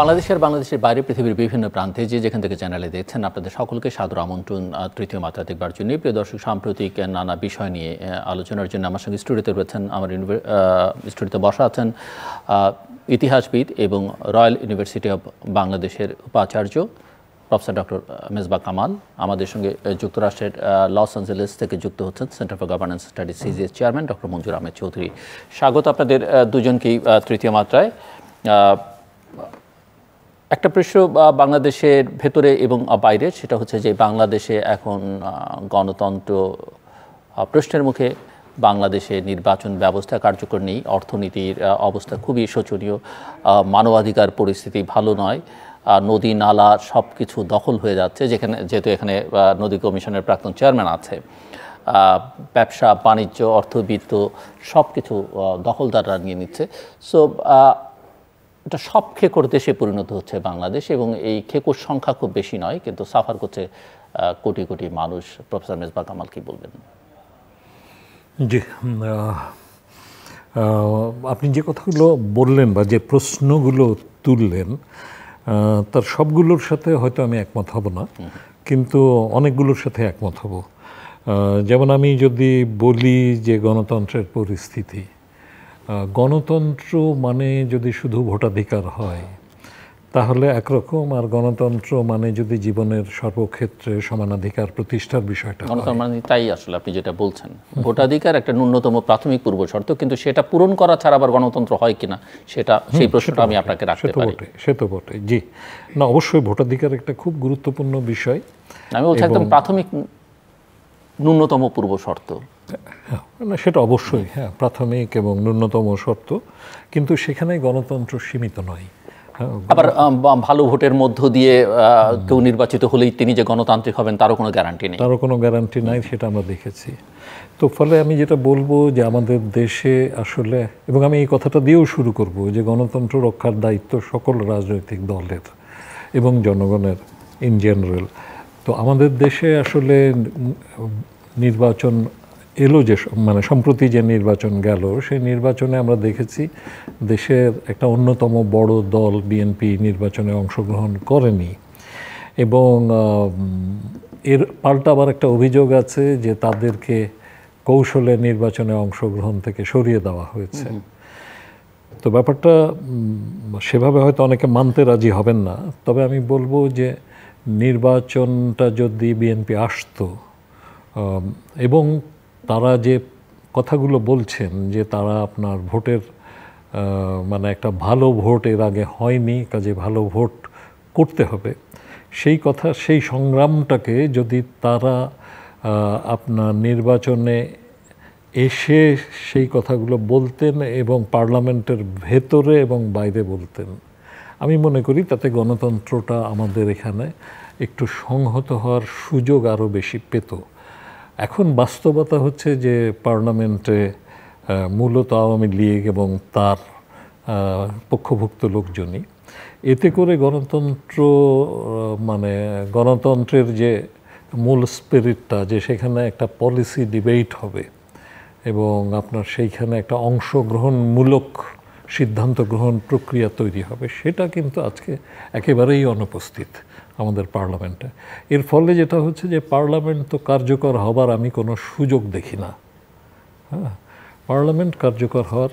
বাংলাদেশের বাংলাদেশের বাইরে পৃথিবীর বিভিন্ন প্রান্তে যে যেখান থেকে চ্যানেলে দেখছেন আপনাদের সকলকে সাদর আমন্ত্রণ তৃতীয় মাত্রা দেখবার জন্য প্রিয় দর্শক সাম্প্রতিক নানা বিষয় নিয়ে আলোচনার জন্য আমার সঙ্গে স্টুডিওতে রয়েছেন আমার স্টুডিওতে বসা আছেন ইতিহাসবিদ এবং রয়্যাল ইউনিভার্সিটি অব বাংলাদেশের উপাচার্য প্রফেসর ডক্টর মেজবা কামাল আমাদের সঙ্গে যুক্তরাষ্ট্রের লস অ্যাঞ্জেলেস থেকে যুক্ত হচ্ছেন centre for governance studies CGS chairman doctor Manzoor Ahmed Chowdhury স্বাগত আপনাদের দুজনকেই তৃতীয় মাত্রায় একটা প্রশ্ন বাংলাদেশের ভেতরে এবং বাইরে সেটা হচ্ছে যে বাংলাদেশে এখন গণতন্ত্র প্রশ্নের মুখে বাংলাদেশে নির্বাচন ব্যবস্থা কার্যকর নেই অর্থনীতির অবস্থা খুবই শোচনীয় মানবাধিকার পরিস্থিতি ভালো নয় নদী নালা সব কিছু দখল হয়ে যাচ্ছে যেখানে যেহেতু এখানে নদী কমিশনের প্রাক্তন চেয়ারম্যান আছে ব্যবসা বাণিজ্য অর্থবিত্ত সব কিছু দখলদাররা নিয়ে নিচ্ছে সো একটা সব খেকোর দেশে পরিণত হচ্ছে বাংলাদেশ এবং এই খেকোর সংখ্যা খুব বেশি নয় কিন্তু সাফার করছে কোটি কোটি মানুষ প্রফেসর মেজবা কামাল কি বলবেন জি আপনি যে কথাগুলো বললেন বা যে প্রশ্নগুলো তুললেন তার সবগুলোর সাথে হয়তো আমি একমত হব না কিন্তু অনেকগুলোর সাথে একমত হব যেমন আমি যদি বলি যে গণতন্ত্রের পরিস্থিতি গণতন্ত্র মানে যদি শুধু ভোটাধিকার হয় তাহলে একরকম আর গণতন্ত্র মানে যদি জীবনের সর্বক্ষেত্রে সমানাধিকার প্রতিষ্ঠার বিষয়টা গণতন্ত্র মানে তাই আসলে আপনি যেটা বলছেন ভোটাধিকার একটা ন্যূনতম প্রাথমিক পূর্ব শর্ত কিন্তু সেটা পূরণ করা ছাড়া আবার গণতন্ত্র হয় কিনা সেটা সেই প্রশ্নটা আমি আপনাকে রাখতে পারি সে তো বটে জি না অবশ্যই ভোটাধিকার একটা খুব গুরুত্বপূর্ণ বিষয় আমি বলছি একদম প্রাথমিক ন্যূনতম পূর্ব শর্ত হ্যাঁ, না সেটা অবশ্যই হ্যাঁ প্রাথমিক এবং ন্যূনতম শর্ত কিন্তু সেখানে গণতন্ত্র সীমিত নয় হ্যাঁ, আবার ভালো ভোটের মধ্য দিয়ে কেউ নির্বাচিত হলেই তিনি যে গণতান্ত্রিক হবেন তারও কোনো গ্যারান্টি নেই তারও কোনো গ্যারান্টি নাই সেটা আমরা দেখেছি তো ফলে আমি যেটা বলবো যে আমাদের দেশে আসলে এবং আমি এই কথাটা দিয়েও শুরু করব যে গণতন্ত্র রক্ষার দায়িত্ব সকল রাজনৈতিক দলের এবং জনগণের ইন জেনারেল তো আমাদের দেশে আসলে নির্বাচন এলো যে মানে সম্প্রতি যে নির্বাচন গেল সেই নির্বাচনে আমরা দেখেছি দেশের একটা অন্যতম বড় দল বিএনপি নির্বাচনে অংশগ্রহণ করেনি এবং এর পাল্টা আবার একটা অভিযোগ আছে যে তাদেরকে কৌশলে নির্বাচনে অংশগ্রহণ থেকে সরিয়ে দেওয়া হয়েছে তো ব্যাপারটা সেভাবে হয়তো অনেকে মানতে রাজি হবেন না তবে আমি বলবো যে নির্বাচনটা যদি বিএনপি আসত এবং তারা যে কথাগুলো বলছেন যে তারা আপনার ভোটের মানে একটা ভালো ভোট এর আগে হয়নি কাজে ভালো ভোট করতে হবে সেই কথা সেই সংগ্রামটাকে যদি তারা আপনার নির্বাচনে এসে সেই কথাগুলো বলতেন এবং পার্লামেন্টের ভেতরে এবং বাইরে বলতেন আমি মনে করি তাতে গণতন্ত্রটা আমাদের এখানে একটু সংহত হওয়ার সুযোগ আরও বেশি পেত এখন বাস্তবতা হচ্ছে যে পার্লামেন্টে মূলত আওয়ামী লীগ এবং তার পক্ষভুক্ত লোকজনই এতে করে গণতন্ত্র মানে গণতন্ত্রের যে মূল স্পিরিটটা যে সেখানে একটা পলিসি ডিবেট হবে এবং আপনার সেইখানে একটা অংশগ্রহণমূলক সিদ্ধান্ত গ্রহণ প্রক্রিয়া তৈরি হবে সেটা কিন্তু আজকে একেবারেই অনুপস্থিত আমাদের পার্লামেন্টে এর ফলে যেটা হচ্ছে যে পার্লামেন্ট তো কার্যকর হবার আমি কোনো সুযোগ দেখি না হ্যাঁ পার্লামেন্ট কার্যকর হওয়ার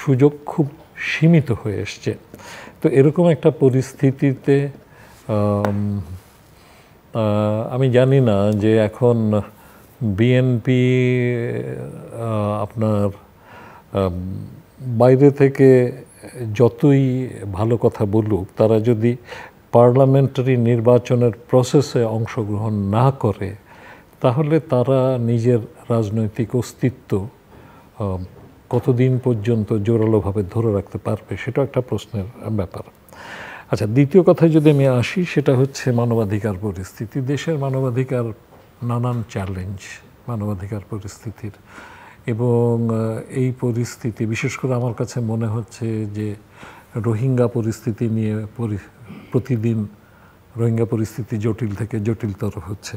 সুযোগ খুব সীমিত হয়ে এসছে তো এরকম একটা পরিস্থিতিতে আমি জানি না যে এখন বিএনপি আপনার বাইরে থেকে যতই ভালো কথা বলুক তারা যদি পার্লামেন্টারি নির্বাচনের প্রসেসে অংশগ্রহণ না করে তাহলে তারা নিজের রাজনৈতিক অস্তিত্ব কতদিন পর্যন্ত জোরালোভাবে ধরে রাখতে পারবে সেটা একটা প্রশ্নের ব্যাপার আচ্ছা দ্বিতীয় কথায় যদি আমি আসি সেটা হচ্ছে মানবাধিকার পরিস্থিতি দেশের মানবাধিকার নানান চ্যালেঞ্জ মানবাধিকার পরিস্থিতির এবং এই পরিস্থিতি বিশেষ করে আমার কাছে মনে হচ্ছে যে রোহিঙ্গা পরিস্থিতি নিয়ে প্রতিদিন রোহিঙ্গা পরিস্থিতি জটিল থেকে জটিলতর হচ্ছে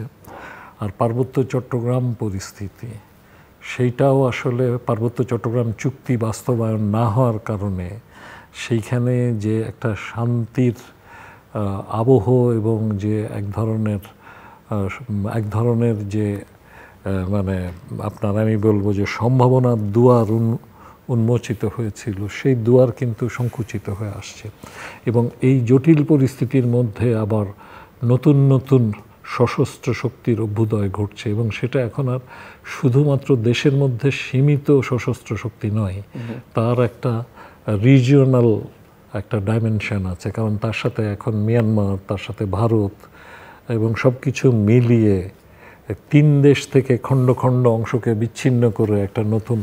আর পার্বত্য চট্টগ্রাম পরিস্থিতি সেইটাও আসলে পার্বত্য চট্টগ্রাম চুক্তি বাস্তবায়ন না হওয়ার কারণে সেইখানে যে একটা শান্তির আবহ এবং যে এক ধরনের এক ধরনের যে মানে আপনার আমি বলবো যে সম্ভাবনা দুয়ার উন্মোচিত হয়েছিল সেই দুয়ার কিন্তু সংকুচিত হয়ে আসছে এবং এই জটিল পরিস্থিতির মধ্যে আবার নতুন নতুন সশস্ত্র শক্তির অভ্যুদয় ঘটছে এবং সেটা এখন আর শুধুমাত্র দেশের মধ্যে সীমিত সশস্ত্র শক্তি নয় তার একটা রিজিওনাল একটা ডাইমেনশন আছে কারণ তার সাথে এখন মিয়ানমার তার সাথে ভারত এবং সব কিছু মিলিয়ে তিন দেশ থেকে খণ্ড খণ্ড অংশকে বিচ্ছিন্ন করে একটা নতুন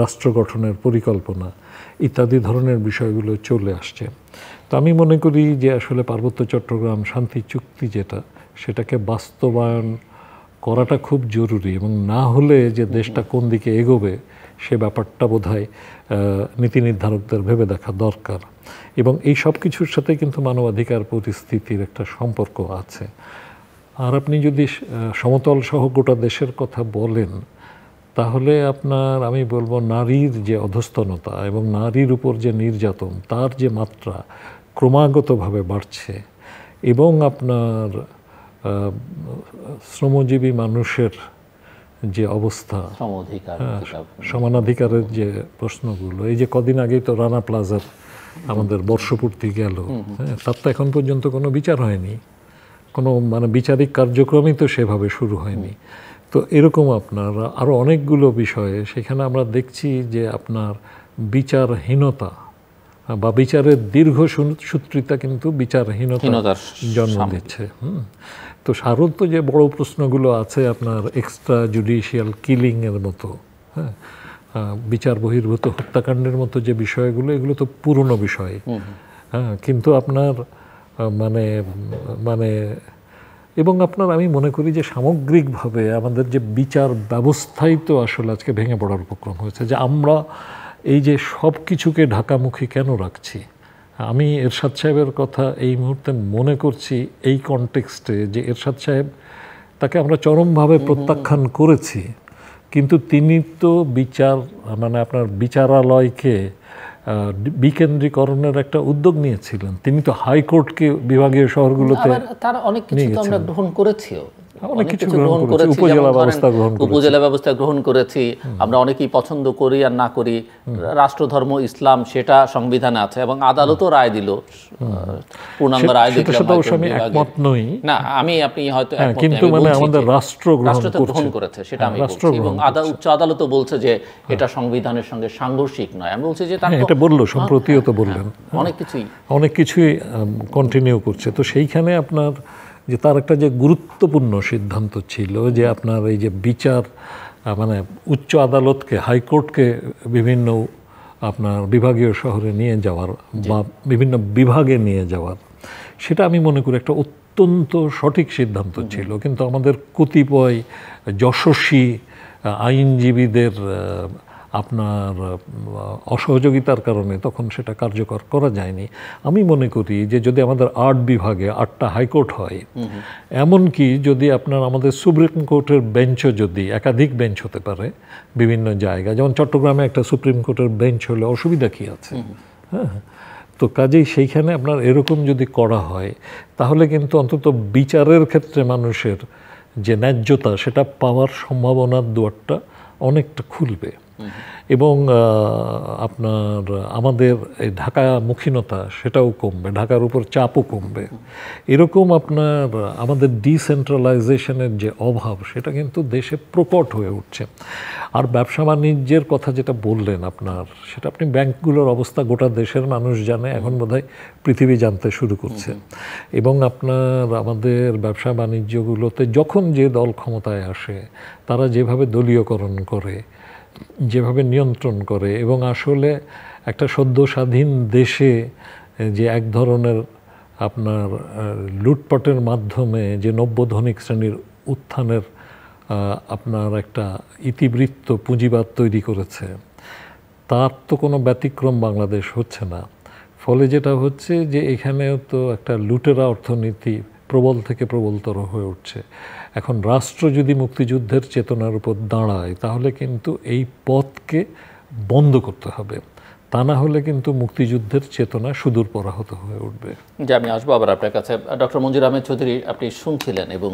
রাষ্ট্র গঠনের পরিকল্পনা ইত্যাদি ধরনের বিষয়গুলো চলে আসছে তো আমি মনে করি যে আসলে পার্বত্য চট্টগ্রাম শান্তি চুক্তি যেটা সেটাকে বাস্তবায়ন করাটা খুব জরুরি এবং না হলে যে দেশটা কোন দিকে এগোবে সে ব্যাপারটা বোধ হয় নীতি নির্ধারকদের ভেবে দেখা দরকার এবং এই সব কিছুর সাথে কিন্তু মানবাধিকার পরিস্থিতির একটা সম্পর্ক আছে আর আপনি যদি সমতল সহ গোটা দেশের কথা বলেন তাহলে আপনার আমি বলবো নারীর যে অধস্তনতা এবং নারীর উপর যে নির্যাতন তার যে মাত্রা ক্রমাগতভাবে বাড়ছে এবং আপনার শ্রমজীবী মানুষের যে অবস্থা হ্যাঁ, সমানাধিকারের যে প্রশ্নগুলো এই যে কদিন আগেই তো রানা প্লাজার আমাদের বর্ষপূর্তি গেল হ্যাঁ তার তো এখন পর্যন্ত কোনো বিচার হয়নি কোনো মানে বিচারিক কার্যক্রমই তো সেভাবে শুরু হয়নি তো এরকম আপনার আরও অনেকগুলো বিষয়ে সেখানে আমরা দেখছি যে আপনার বিচারহীনতা বা বিচারের দীর্ঘ সূত্রিতা কিন্তু বিচারহীনতার জন্ম দিচ্ছে তো শারদ তো যে বড় প্রশ্নগুলো আছে আপনার এক্সট্রা জুডিশিয়াল কিলিংয়ের মতো হ্যাঁ বিচার বহির্ভূত হত্যাকাণ্ডের মতো যে বিষয়গুলো এগুলো তো পুরনো বিষয় হ্যাঁ কিন্তু আপনার মানে মানে এবং আপনার আমি মনে করি যে সামগ্রিকভাবে আমাদের যে বিচার ব্যবস্থাই তো আসলে আজকে ভেঙে পড়ার উপক্রম হয়েছে যে আমরা এই যে সব কিছুকে ঢাকামুখী কেন রাখছি আমি এরশাদ সাহেবের কথা এই মুহূর্তে মনে করছি এই কনটেক্সটে যে এরশাদ সাহেব তাকে আমরা চরমভাবে প্রত্যাখ্যান করেছি কিন্তু তিনি তো বিচার মানে আপনার বিচারালয়কে বিকেন্দ্রীকরণের একটা উদ্যোগ নিয়েছিলেন তিনি তো হাইকোর্টকে বিভাগীয় শহরগুলোতে তার অনেক কিছু তো আমরা গ্রহণ করেছিও হ্যাঁ, অনেক কিছু গ্রহণ করেছি উপজেলা ব্যবস্থা গ্রহণ করেছি আমরা অনেকেই পছন্দ করি আর না করি রাষ্ট্রধর্ম ইসলাম সেটা সংবিধানে আছে এবং আদালতও রায় দিল পূর্ণাঙ্গ রায় না আমি আপনি হয়তো হ্যাঁ, কিন্তু মানে আমাদের রাষ্ট্র গ্রহণ করেছে সেটা হ্যাঁ, আমি এবং উচ্চ আদালতও বলছে যে এটা সংবিধানের সঙ্গে সাংঘর্ষিক নয় আমি বলছি যে এটা বললো সম্প্রতিও তো বললেন অনেক কিছুই অনেক কিছুই কন্টিনিউ করছে তো সেইখানে আপনার যে তার একটা যে গুরুত্বপূর্ণ সিদ্ধান্ত ছিল যে আপনার এই যে বিচার মানে উচ্চ আদালতকে হাইকোর্টকে বিভিন্ন আপনার বিভাগীয় শহরে নিয়ে যাওয়ার বা বিভিন্ন বিভাগে নিয়ে যাওয়ার সেটা আমি মনে করি একটা অত্যন্ত সঠিক সিদ্ধান্ত ছিল কিন্তু আমাদের কতিপয় যশস্বী আইনজীবীদের আপনার অসহযোগিতার কারণে তখন সেটা কার্যকর করা যায়নি আমি মনে করি যে যদি আমাদের আর্ট বিভাগে আটটা হাইকোর্ট হয় এমনকি যদি আপনার আমাদের সুপ্রিম কোর্টের বেঞ্চও যদি একাধিক বেঞ্চ হতে পারে বিভিন্ন জায়গা যেমন চট্টগ্রামে একটা সুপ্রিম কোর্টের বেঞ্চ হলে অসুবিধা কী আছে হ্যাঁ, হ্যাঁ তো কাজেই সেইখানে আপনার এরকম যদি করা হয় তাহলে কিন্তু অন্তত বিচারের ক্ষেত্রে মানুষের যে ন্যায্যতা সেটা পাওয়ার সম্ভাবনার দুয়ারটা অনেকটা খুলবে এবং আপনার আমাদের এই ঢাকা মুখীনতা সেটাও কমবে ঢাকার উপর চাপও কমবে এরকম আপনার আমাদের ডিসেন্ট্রালাইজেশনের যে অভাব সেটা কিন্তু দেশে প্রকট হয়ে উঠছে আর ব্যবসা বাণিজ্যের কথা যেটা বললেন আপনার সেটা আপনি ব্যাংকগুলোর অবস্থা গোটা দেশের মানুষ জানে এখন বোধ পৃথিবী জানতে শুরু করছে এবং আপনার আমাদের ব্যবসা বাণিজ্যগুলোতে যখন যে দল ক্ষমতায় আসে তারা যেভাবে দলীয়করণ করে যেভাবে নিয়ন্ত্রণ করে এবং আসলে একটা সদ্য স্বাধীন দেশে যে এক ধরনের আপনার লুটপটের মাধ্যমে যে নব্য ধনিক শ্রেণীর উত্থানের আপনার একটা ইতিবৃত্ত পুঁজিবাদ তৈরি করেছে তার তো কোনো ব্যতিক্রম বাংলাদেশ হচ্ছে না ফলে যেটা হচ্ছে যে এখানেও তো একটা লুটেরা অর্থনীতি প্রবল থেকে প্রবলতর হয়ে উঠছে এখন রাষ্ট্র যদি মুক্তিযুদ্ধের চেতনার উপর দাঁড়ায় তাহলে কিন্তু এই পথকে বন্ধ করতে হবে তা না হলে কিন্তু মুক্তিযুদ্ধের চেতনা সুদূর পরাহত হয়ে উঠবে যে আমি আসবো আবার আপনার কাছে ডক্টর মঞ্জুর আহমেদ চৌধুরী আপনি শুনছিলেন এবং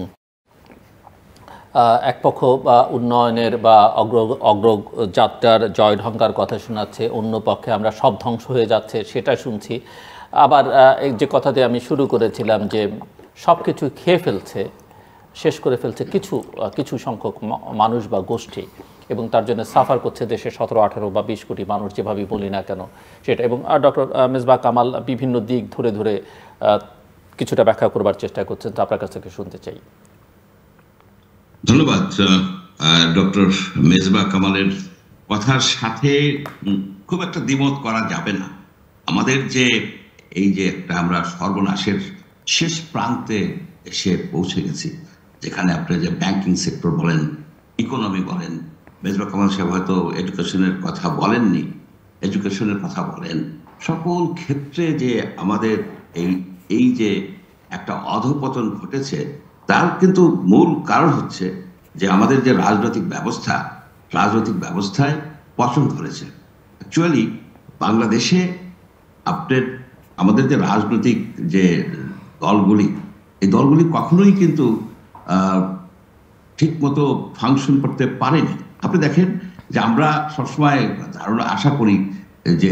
এক পক্ষ বা উন্নয়নের বা অগ্র অগ্রযাত্রার জয়ঢঙ্কার কথা শোনাচ্ছে অন্য পক্ষে আমরা সব ধ্বংস হয়ে যাচ্ছে সেটা শুনছি আবার যে কথাতে আমি শুরু করেছিলাম যে সব কিছু খেয়ে ফেলছে শেষ করে ফেলছে কিছু কিছু সংখ্যক মানুষ বা গোষ্ঠী এবং তার জন্য সাফার করছে দেশে সতেরো আঠেরো বা বিশ কোটি মানুষ যেভাবেই বলি না কেন সেটা এবং ডক্টর মেজবা কামাল বিভিন্ন দিক ধরে ধরে কিছুটা ব্যাখ্যা করবার চেষ্টা করছেন তো আপনার কাছ থেকে শুনতে চাই ধন্যবাদ ডক্টর মেজবা কামালের কথার সাথে খুব একটা দ্বিমত করা যাবে না আমাদের যে এই যে একটা আমরা সর্বনাশের শেষ প্রান্তে এসে পৌঁছে গেছি যেখানে আপনি যে ব্যাংকিং সেক্টর বলেন ইকোনমি বলেন মেজর কামাল সাহেব হয়তো এডুকেশনের কথা বলেননি এডুকেশনের কথা বলেন সকল ক্ষেত্রে যে আমাদের এই এই যে একটা অধপতন ঘটেছে তার কিন্তু মূল কারণ হচ্ছে যে আমাদের যে রাজনৈতিক ব্যবস্থা রাজনৈতিক ব্যবস্থায় পচন ধরেছে অ্যাকচুয়ালি বাংলাদেশে আপনার আমাদের যে রাজনৈতিক যে দলগুলি এই দলগুলি কখনোই কিন্তু ঠিকমতো ফাংশন করতে পারেনি আপনি দেখেন যে আমরা সবসময় ধারণা আশা করি যে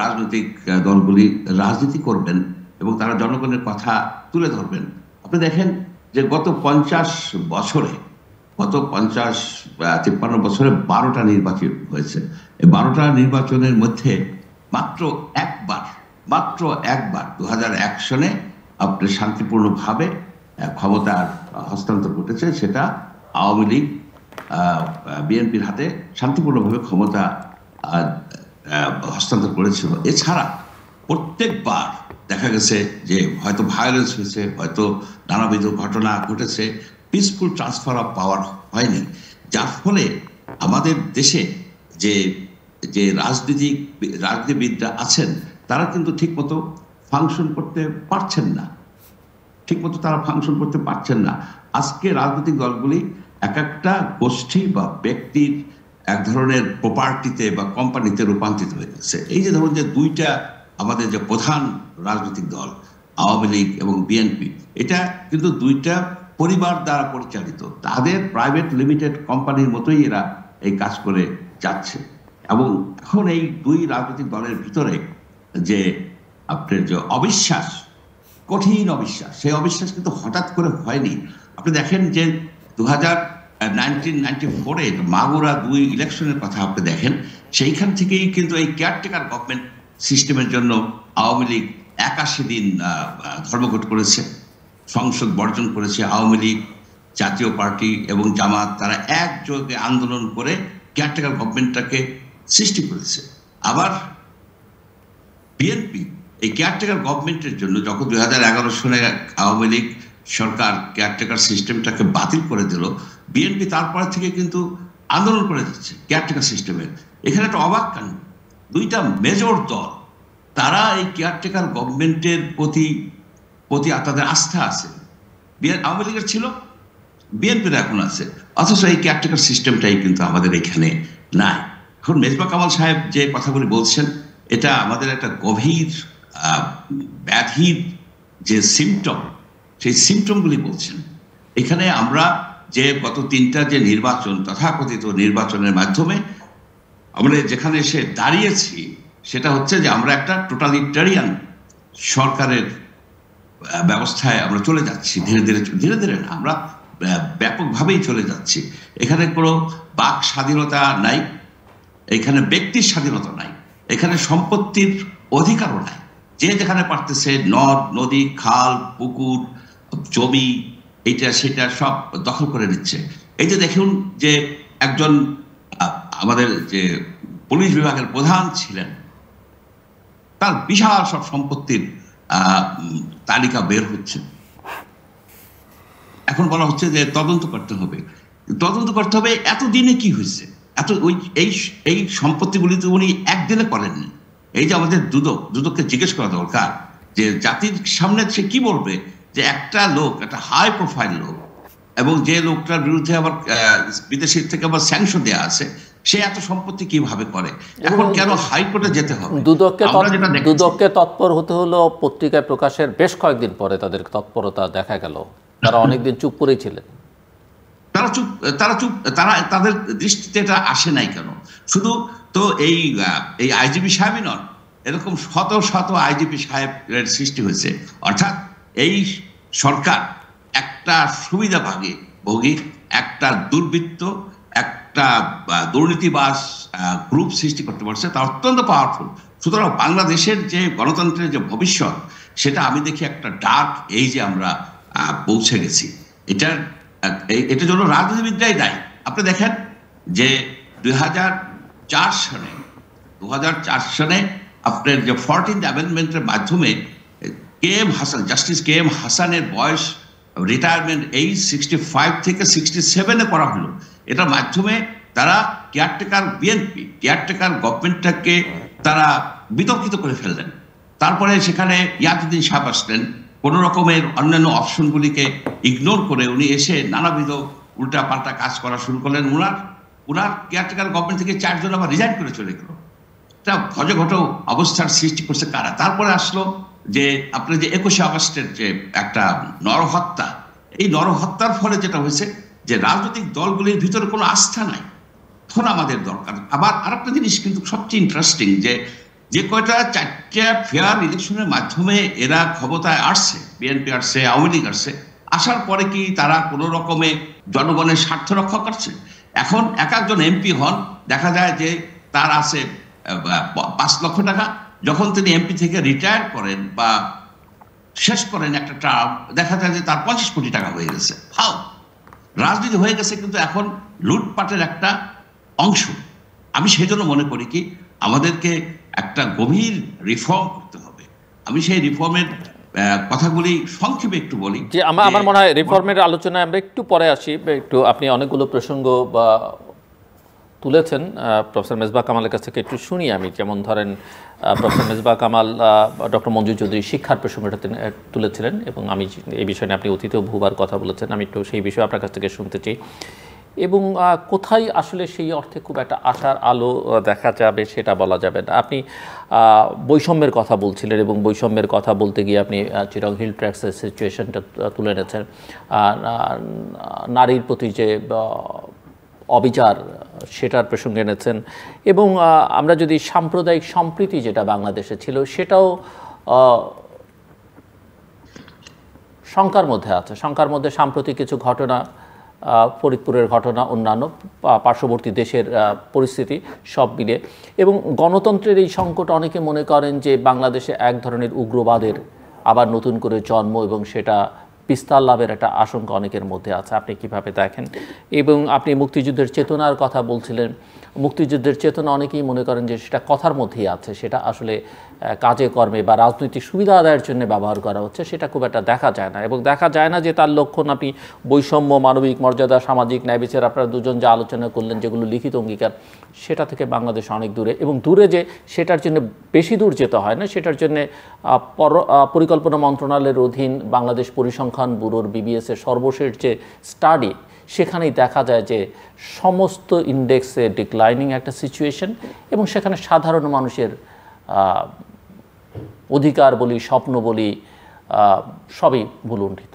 রাজনৈতিক দলগুলি রাজনীতি করবেন এবং তারা জনগণের কথা তুলে ধরবেন আপনি দেখেন যে গত পঞ্চাশ বছরে গত পঞ্চাশ তিপ্পান্ন বছরে বারোটা নির্বাচন হয়েছে এই বারোটা নির্বাচনের মধ্যে মাত্র একবার মাত্র একবার দু হাজার এক সনে আপনার শান্তিপূর্ণভাবে ক্ষমতার হস্তান্তর ঘটেছে সেটা আওয়ামী লীগ বিএনপির হাতে শান্তিপূর্ণভাবে ক্ষমতা হস্তান্তর করেছিল এছাড়া প্রত্যেকবার দেখা গেছে যে হয়তো ভায়োলেন্স হয়েছে হয়তো নানাবিধ ঘটনা ঘটেছে পিসফুল ট্রান্সফার অফ পাওয়ার হয়নি যার ফলে আমাদের দেশে যে যে রাজনীতি রাজনীতিবিদরা আছেন তারা কিন্তু ঠিকমতো ফাংশন করতে পারছেন না ঠিকমতো তারা ফাংশন করতে পারছেন না আজকে রাজনৈতিক দলগুলি এক একটা গোষ্ঠী বা ব্যক্তির এক ধরনের প্রপার্টিতে বা কোম্পানিতে রূপান্তরিত হয়ে গেছে এই যে ধরুন যে দুইটা আমাদের যে প্রধান রাজনৈতিক দল আওয়ামী লীগ এবং বিএনপি এটা কিন্তু দুইটা পরিবার দ্বারা পরিচালিত তাদের প্রাইভেট লিমিটেড কোম্পানির মতোই এরা এই কাজ করে যাচ্ছে এবং এখন এই দুই রাজনৈতিক দলের ভিতরে যে আপনার যে অবিশ্বাস কঠিন অবিশ্বাস সেই অবিশ্বাস কিন্তু হঠাৎ করে হয়নি আপনি দেখেন যে দু হাজার নাইনটিন নাইনটি ফোরে মাগুরা দুই ইলেকশনের কথা আপনি দেখেন সেইখান থেকেই কিন্তু এই কেয়ারটেকার গভর্নমেন্ট সিস্টেমের জন্য আওয়ামী লীগ একাশি দিন ধর্মঘট করেছে সংসদ বর্জন করেছে আওয়ামী লীগ জাতীয় পার্টি এবং জামাত তারা একযোগে আন্দোলন করে কেয়ারটেকার গভর্নমেন্টটাকে সৃষ্টি করেছে আবার বিএনপি এই কেয়ারটেকার গভর্নমেন্টের জন্য যখন দুই সালে আওয়ামী লীগ সরকার কেয়ারটেকার সিস্টেমটাকে বাতিল করে দিল বিএনপি তারপর থেকে কিন্তু আন্দোলন করে যাচ্ছে কেয়ারটেকার সিস্টেমের এখানে একটা অবাক কাণ্ড দুইটা মেজর দল তারা এই কেয়ারটেকার গভর্নমেন্টের প্রতি প্রতি তাদের আস্থা আছে আওয়ামী লীগের ছিল বিএনপির এখন আছে অথচ এই কেয়ারটেকার সিস্টেমটাই কিন্তু আমাদের এখানে নাই এখন মেজবা কামাল সাহেব যে কথাগুলি বলছেন এটা আমাদের একটা গভীর ব্যাধির যে সিমটম সেই সিমটমগুলি বলছেন এখানে আমরা যে গত তিনটা যে নির্বাচন তথাকথিত নির্বাচনের মাধ্যমে আমরা যেখানে এসে দাঁড়িয়েছি সেটা হচ্ছে যে আমরা একটা টোটালিটারিয়ান সরকারের ব্যবস্থায় আমরা চলে যাচ্ছি ধীরে ধীরে ধীরে ধীরে না আমরা ব্যাপকভাবেই চলে যাচ্ছি এখানে কোনো বাক স্বাধীনতা নাই এখানে ব্যক্তির স্বাধীনতা নাই এখানে সম্পত্তির অধিকারও নাই যে যেখানে পারতেছে নদ নদী খাল পুকুর জমি এইটা সেটা সব দখল করে নিচ্ছে এই যে দেখুন যে একজন আমাদের যে পুলিশ বিভাগের প্রধান ছিলেন তার বিশাল সব সম্পত্তির তালিকা বের হচ্ছে এখন বলা হচ্ছে যে তদন্ত করতে হবে তদন্ত করতে হবে এতদিনে কি হয়েছে এত ওই এই এই সম্পত্তিগুলি তো উনি একদিনে করেননি এই যে আমাদের দুদক দুদককে জিজ্ঞেস করা দরকার যে জাতির সামনে সে কি বলবে যে একটা লোক একটা হাই প্রোফাইল লোক এবং যে লোকটার বিরুদ্ধে আবার বিদেশের থেকে আবার স্যাংশন দেওয়া আছে সে এত সম্পত্তি কিভাবে করে এখন কেন হাইকোর্টে যেতে হবে দুদককে দুদককে তৎপর হতে হলো পত্রিকায় প্রকাশের বেশ কয়েকদিন পরে তাদের তৎপরতা দেখা গেল তারা অনেকদিন চুপ করেই ছিলেন তারা চুপ তারা চুপ তারা তাদের দৃষ্টিতে এটা আসে নাই কেন শুধু তো এই এই আইজিপি সাহেবই নন এরকম শত শত আইজিপি সাহেবের সৃষ্টি হয়েছে অর্থাৎ এই সরকার একটা সুবিধা ভাগে ভোগী একটা দুর্বৃত্ত একটা দুর্নীতিবাস গ্রুপ সৃষ্টি করতে পারছে তা অত্যন্ত পাওয়ারফুল সুতরাং বাংলাদেশের যে গণতন্ত্রের যে ভবিষ্যৎ সেটা আমি দেখি একটা ডার্ক এই যে আমরা পৌঁছে গেছি এটার এটার জন্য রাজনীতিবিদরাই দায়ী আপনি দেখেন যে দুই চার সনে দু সালে আপনার যে ফর্টিন অ্যামেন্ডমেন্টের মাধ্যমে K M Hasan justice K M হাসানের বয়স রিটায়ারমেন্ট এই সিক্সটি ফাইভ থেকে সিক্সটি সেভেনে করা হলো এটার মাধ্যমে তারা কেয়ারটেকার বিএনপি কেয়ারটেকার গভর্নমেন্টটাকে তারা বিতর্কিত করে ফেললেন তারপরে সেখানে ইয়াতুদ্দিন সাহেব আসলেন কোনো রকমের অন্যান্য অপশনগুলিকে ইগনোর করে উনি এসে নানাবিধ উল্টা পাল্টা কাজ করা শুরু করলেন ওনার ওনার কেয়ারটেকার গভর্নমেন্ট থেকে চারজন আবার রিজাইন করে চলে গেল তা ভজঘট অবস্থার সৃষ্টি করছে কারা তারপরে আসলো যে আপনার যে একুশে আগস্টের যে একটা নরহত্যা এই নরহত্যার ফলে যেটা হয়েছে যে রাজনৈতিক দলগুলির ভিতরে কোনো আস্থা নাই তখন আমাদের দরকার আবার আরেকটা জিনিস কিন্তু সবচেয়ে ইন্টারেস্টিং যে যে কয়টা চারটা ফেয়ার ইলেকশনের মাধ্যমে এরা ক্ষমতায় আসছে বিএনপি আসছে আওয়ামী লীগ আসছে আসার পরে কি তারা কোনো রকমে জনগণের স্বার্থ রক্ষা করছে এখন এক একজন এমপি হন দেখা যায় যে তার আছে পাঁচ লক্ষ টাকা যখন তিনি এমপি থেকে রিটায়ার করেন বা শেষ করেন একটা টার্ম দেখা যায় যে তার পঁচিশ কোটি টাকা হয়ে গেছে হাও রাজনীতি হয়ে গেছে কিন্তু এখন লুটপাটের একটা অংশ আমি সেই জন্য মনে করি কি আমাদেরকে একটা গভীর রিফর্ম করতে হবে আমি সেই রিফর্মের কথাগুলি সংক্ষেপে একটু বলি যে আমার আমার মনে হয় রিফর্মের আলোচনায় আমরা একটু পরে আসি একটু আপনি অনেকগুলো প্রসঙ্গ বা তুলেছেন প্রফেসর মেজবা কামালের কাছ থেকে একটু শুনি আমি যেমন ধরেন প্রফেসর মেজবা কামাল ডক্টর মঞ্জু চৌধুরী শিক্ষার প্রসঙ্গটা তুলেছিলেন এবং আমি এই বিষয়ে আপনি অতীতেও বহুবার কথা বলেছেন আমি একটু সেই বিষয়ে আপনার কাছ থেকে শুনতে চাই এবং কোথায় আসলে সেই অর্থে খুব একটা আশার আলো দেখা যাবে সেটা বলা যাবে না আপনি বৈষম্যের কথা বলছিলেন এবং বৈষম্যের কথা বলতে গিয়ে আপনি চিরং হিল ট্র্যাক্সের সিচুয়েশনটা তুলে এনেছেন নারীর প্রতি যে অবিচার সেটার প্রসঙ্গে এনেছেন এবং আমরা যদি সাম্প্রদায়িক সম্প্রীতি যেটা বাংলাদেশে ছিল সেটাও শঙ্কার মধ্যে আছে শঙ্কার মধ্যে সাম্প্রতিক কিছু ঘটনা ফরিদপুরের ঘটনা অন্যান্য পার্শ্ববর্তী দেশের পরিস্থিতি সব মিলে এবং গণতন্ত্রের এই সংকট অনেকে মনে করেন যে বাংলাদেশে এক ধরনের উগ্রবাদের আবার নতুন করে জন্ম এবং সেটা বিস্তার লাভের একটা আশঙ্কা অনেকের মধ্যে আছে আপনি কিভাবে দেখেন এবং আপনি মুক্তিযুদ্ধের চেতনার কথা বলছিলেন মুক্তিযুদ্ধের চেতনা অনেকেই মনে করেন যে সেটা কথার মধ্যেই আছে সেটা আসলে কাজে কর্মে বা রাজনৈতিক সুবিধা আদায়ের জন্য ব্যবহার করা হচ্ছে সেটা খুব একটা দেখা যায় না এবং দেখা যায় না যে তার লক্ষণ আপনি বৈষম্য মানবিক মর্যাদা সামাজিক ন্যায় বিচার আপনারা দুজন যা আলোচনা করলেন যেগুলো লিখিত অঙ্গীকার সেটা থেকে বাংলাদেশ অনেক দূরে এবং দূরে যে সেটার জন্য বেশি দূর যেতে হয় না সেটার জন্য পরিকল্পনা মন্ত্রণালয়ের অধীন বাংলাদেশ পরিসংখ্যান ব্যুরোর বিবিএসের সর্বশেষ যে স্টাডি সেখানেই দেখা যায় যে সমস্ত ইন্ডেক্সে ডিক্লাইনিং একটা সিচুয়েশন এবং সেখানে সাধারণ মানুষের অধিকার বলি স্বপ্ন বলি সবই ভুলুণ্ঠিত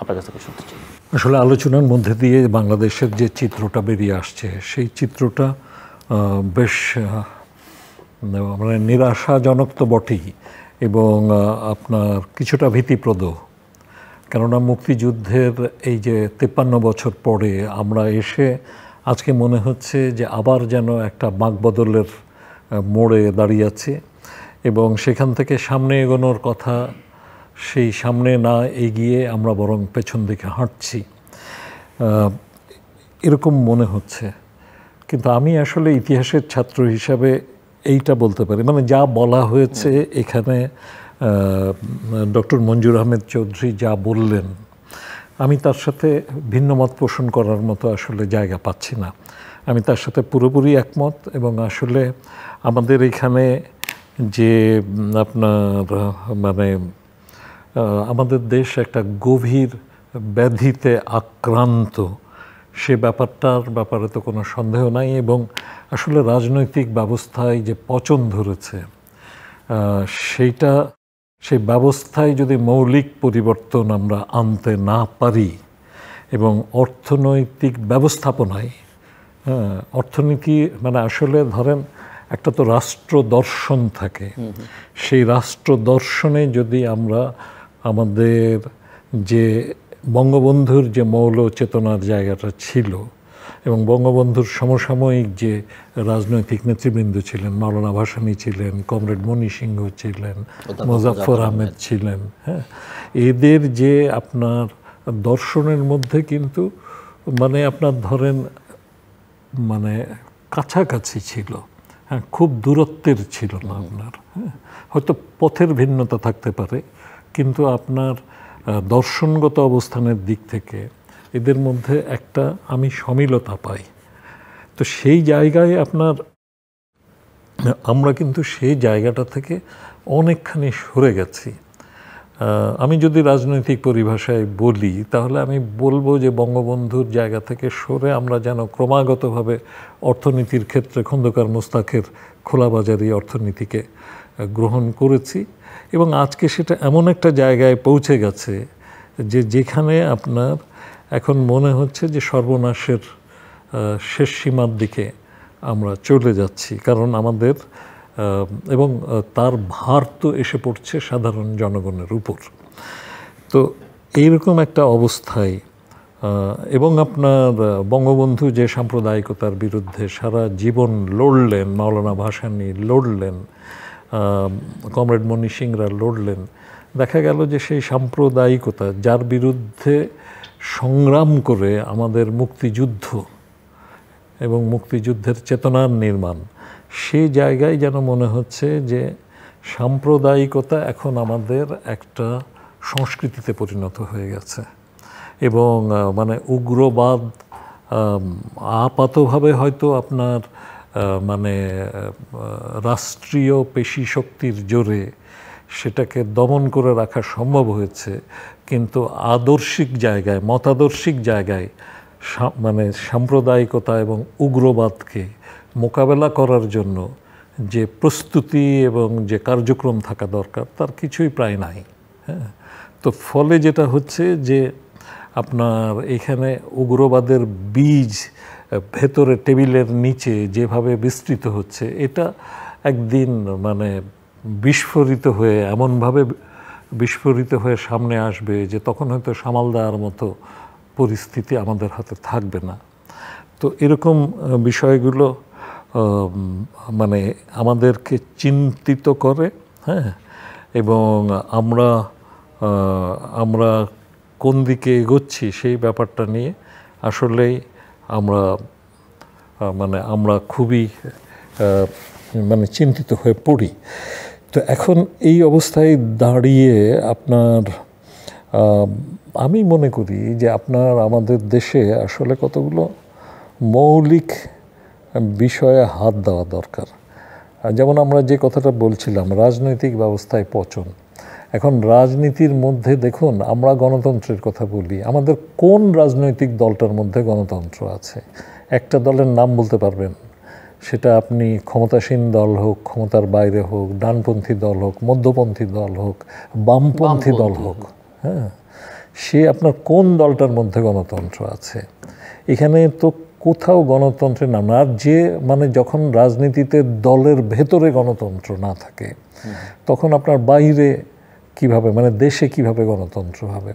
আপনার কাছে শুনতে চাই আসলে আলোচনার মধ্যে দিয়ে বাংলাদেশের যে চিত্রটা বেরিয়ে আসছে সেই চিত্রটা বেশ মানে নিরাশাজনক তো বটেই এবং আপনার কিছুটা ভীতিপ্রদ কেননা মুক্তিযুদ্ধের এই যে তেপ্পান্ন বছর পরে আমরা এসে আজকে মনে হচ্ছে যে আবার যেন একটা বাঁকবদলের মোড়ে দাঁড়িয়ে আছি এবং সেখান থেকে সামনে এগোনোর কথা সেই সামনে না এগিয়ে আমরা বরং পেছন দিকে হাঁটছি এরকম মনে হচ্ছে কিন্তু আমি আসলে ইতিহাসের ছাত্র হিসাবে এইটা বলতে পারি মানে যা বলা হয়েছে এখানে ডক্টর মঞ্জুর আহমেদ চৌধুরী যা বললেন আমি তার সাথে ভিন্ন মত পোষণ করার মতো আসলে জায়গা পাচ্ছি না আমি তার সাথে পুরোপুরি একমত এবং আসলে আমাদের এখানে যে আপনার মানে আমাদের দেশ একটা গভীর ব্যাধিতে আক্রান্ত সে ব্যাপারটার ব্যাপারে তো কোনো সন্দেহ নাই এবং আসলে রাজনৈতিক ব্যবস্থায় যে পচন ধরেছে সেইটা সেই ব্যবস্থায় যদি মৌলিক পরিবর্তন আমরা আনতে না পারি এবং অর্থনৈতিক ব্যবস্থাপনায় হ্যাঁ, অর্থনীতি মানে আসলে ধরেন একটা তো রাষ্ট্র দর্শন থাকে সেই রাষ্ট্র দর্শনে যদি আমরা আমাদের যে বঙ্গবন্ধুর যে মৌল চেতনার জায়গাটা ছিল এবং বঙ্গবন্ধুর সমসাময়িক যে রাজনৈতিক নেতৃবৃন্দ ছিলেন মাওলানা ভাসানি ছিলেন কমরেড মণি সিংহ ছিলেন মুজাফর আহমেদ ছিলেন হ্যাঁ এদের যে আপনার দর্শনের মধ্যে কিন্তু মানে আপনার ধরেন মানে কাছাকাছি ছিল হ্যাঁ খুব দূরত্বের ছিল না আপনার হ্যাঁ হয়তো পথের ভিন্নতা থাকতে পারে কিন্তু আপনার দর্শনগত অবস্থানের দিক থেকে এদের মধ্যে একটা আমি সমিলতা পাই তো সেই জায়গায় আপনার আমরা কিন্তু সেই জায়গাটা থেকে অনেকখানি সরে গেছি আমি যদি রাজনৈতিক পরিভাষায় বলি তাহলে আমি বলবো যে বঙ্গবন্ধুর জায়গা থেকে সরে আমরা যেন ক্রমাগতভাবে অর্থনীতির ক্ষেত্রে খন্দকার মোস্তাকের খোলাবাজারি অর্থনীতিকে গ্রহণ করেছি এবং আজকে সেটা এমন একটা জায়গায় পৌঁছে গেছে যে যেখানে আপনার এখন মনে হচ্ছে যে সর্বনাশের শেষ সীমার দিকে আমরা চলে যাচ্ছি কারণ আমাদের এবং তার ভার তো এসে পড়ছে সাধারণ জনগণের উপর তো এইরকম একটা অবস্থায় এবং আপনার বঙ্গবন্ধু যে সাম্প্রদায়িকতার বিরুদ্ধে সারা জীবন লড়লেন মাওলানা ভাসানি লড়লেন কমরেড মনি সিংরা লড়লেন দেখা গেল যে সেই সাম্প্রদায়িকতা যার বিরুদ্ধে সংগ্রাম করে আমাদের মুক্তিযুদ্ধ এবং মুক্তিযুদ্ধের চেতনার নির্মাণ সে জায়গায় যেন মনে হচ্ছে যে সাম্প্রদায়িকতা এখন আমাদের একটা সংস্কৃতিতে পরিণত হয়ে গেছে এবং মানে উগ্রবাদ আপাতভাবে হয়তো আপনার মানে রাষ্ট্রীয় পেশি শক্তির জোরে সেটাকে দমন করে রাখা সম্ভব হয়েছে কিন্তু আদর্শিক জায়গায় মতাদর্শিক জায়গায় মানে সাম্প্রদায়িকতা এবং উগ্রবাদকে মোকাবেলা করার জন্য যে প্রস্তুতি এবং যে কার্যক্রম থাকা দরকার তার কিছুই প্রায় নাই হ্যাঁ তো ফলে যেটা হচ্ছে যে আপনার এখানে উগ্রবাদের বীজ ভেতরে টেবিলের নিচে যেভাবে বিস্তৃত হচ্ছে এটা একদিন মানে বিস্ফোরিত হয়ে এমনভাবে বিস্ফোরিত হয়ে সামনে আসবে যে তখন হয়তো সামাল দেওয়ার মতো পরিস্থিতি আমাদের হাতে থাকবে না তো এরকম বিষয়গুলো মানে আমাদেরকে চিন্তিত করে হ্যাঁ এবং আমরা আমরা কোন দিকে এগোচ্ছি সেই ব্যাপারটা নিয়ে আসলেই আমরা মানে আমরা খুবই মানে চিন্তিত হয়ে পড়ি তো এখন এই অবস্থায় দাঁড়িয়ে আপনার আমি মনে করি যে আপনার আমাদের দেশে আসলে কতগুলো মৌলিক বিষয়ে হাত দেওয়া দরকার যেমন আমরা যে কথাটা বলছিলাম রাজনৈতিক ব্যবস্থায় পচন এখন রাজনীতির মধ্যে দেখুন আমরা গণতন্ত্রের কথা বলি আমাদের কোন রাজনৈতিক দলটার মধ্যে গণতন্ত্র আছে একটা দলের নাম বলতে পারবেন সেটা আপনি ক্ষমতাসীন দল হোক ক্ষমতার বাইরে হোক ডানপন্থী দল হোক মধ্যপন্থী দল হোক বামপন্থী দল হোক হ্যাঁ সে আপনার কোন দলটার মধ্যে গণতন্ত্র আছে এখানে তো কোথাও গণতন্ত্রের নাম আর যে মানে যখন রাজনীতিতে দলের ভেতরে গণতন্ত্র না থাকে তখন আপনার বাইরে কিভাবে মানে দেশে কিভাবে গণতন্ত্র হবে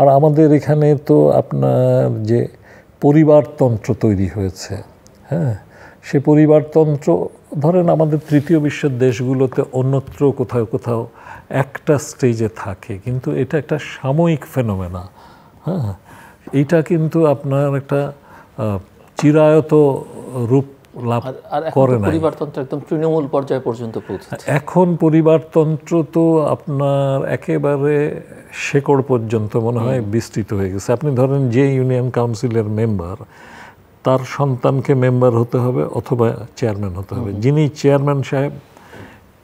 আর আমাদের এখানে তো আপনার যে পরিবারতন্ত্র তৈরি হয়েছে হ্যাঁ সে পরিবারতন্ত্র ধরেন আমাদের তৃতীয় বিশ্বের দেশগুলোতে অন্যত্র কোথাও কোথাও একটা স্টেজে থাকে কিন্তু এটা একটা সাময়িক ফেনোমেনা হ্যাঁ এইটা কিন্তু আপনার একটা চিরায়ত রূপ লাভ করে না পরিবারতন্ত্র একদম তৃণমূল পর্যায় পর্যন্ত পৌঁছেছে এখন পরিবারতন্ত্র তো আপনার একেবারে শেকড় পর্যন্ত মনে হয় বিস্তৃত হয়ে গেছে আপনি ধরেন যে ইউনিয়ন কাউন্সিলের মেম্বার তার সন্তানকে মেম্বার হতে হবে অথবা চেয়ারম্যান হতে হবে যিনি চেয়ারম্যান সাহেব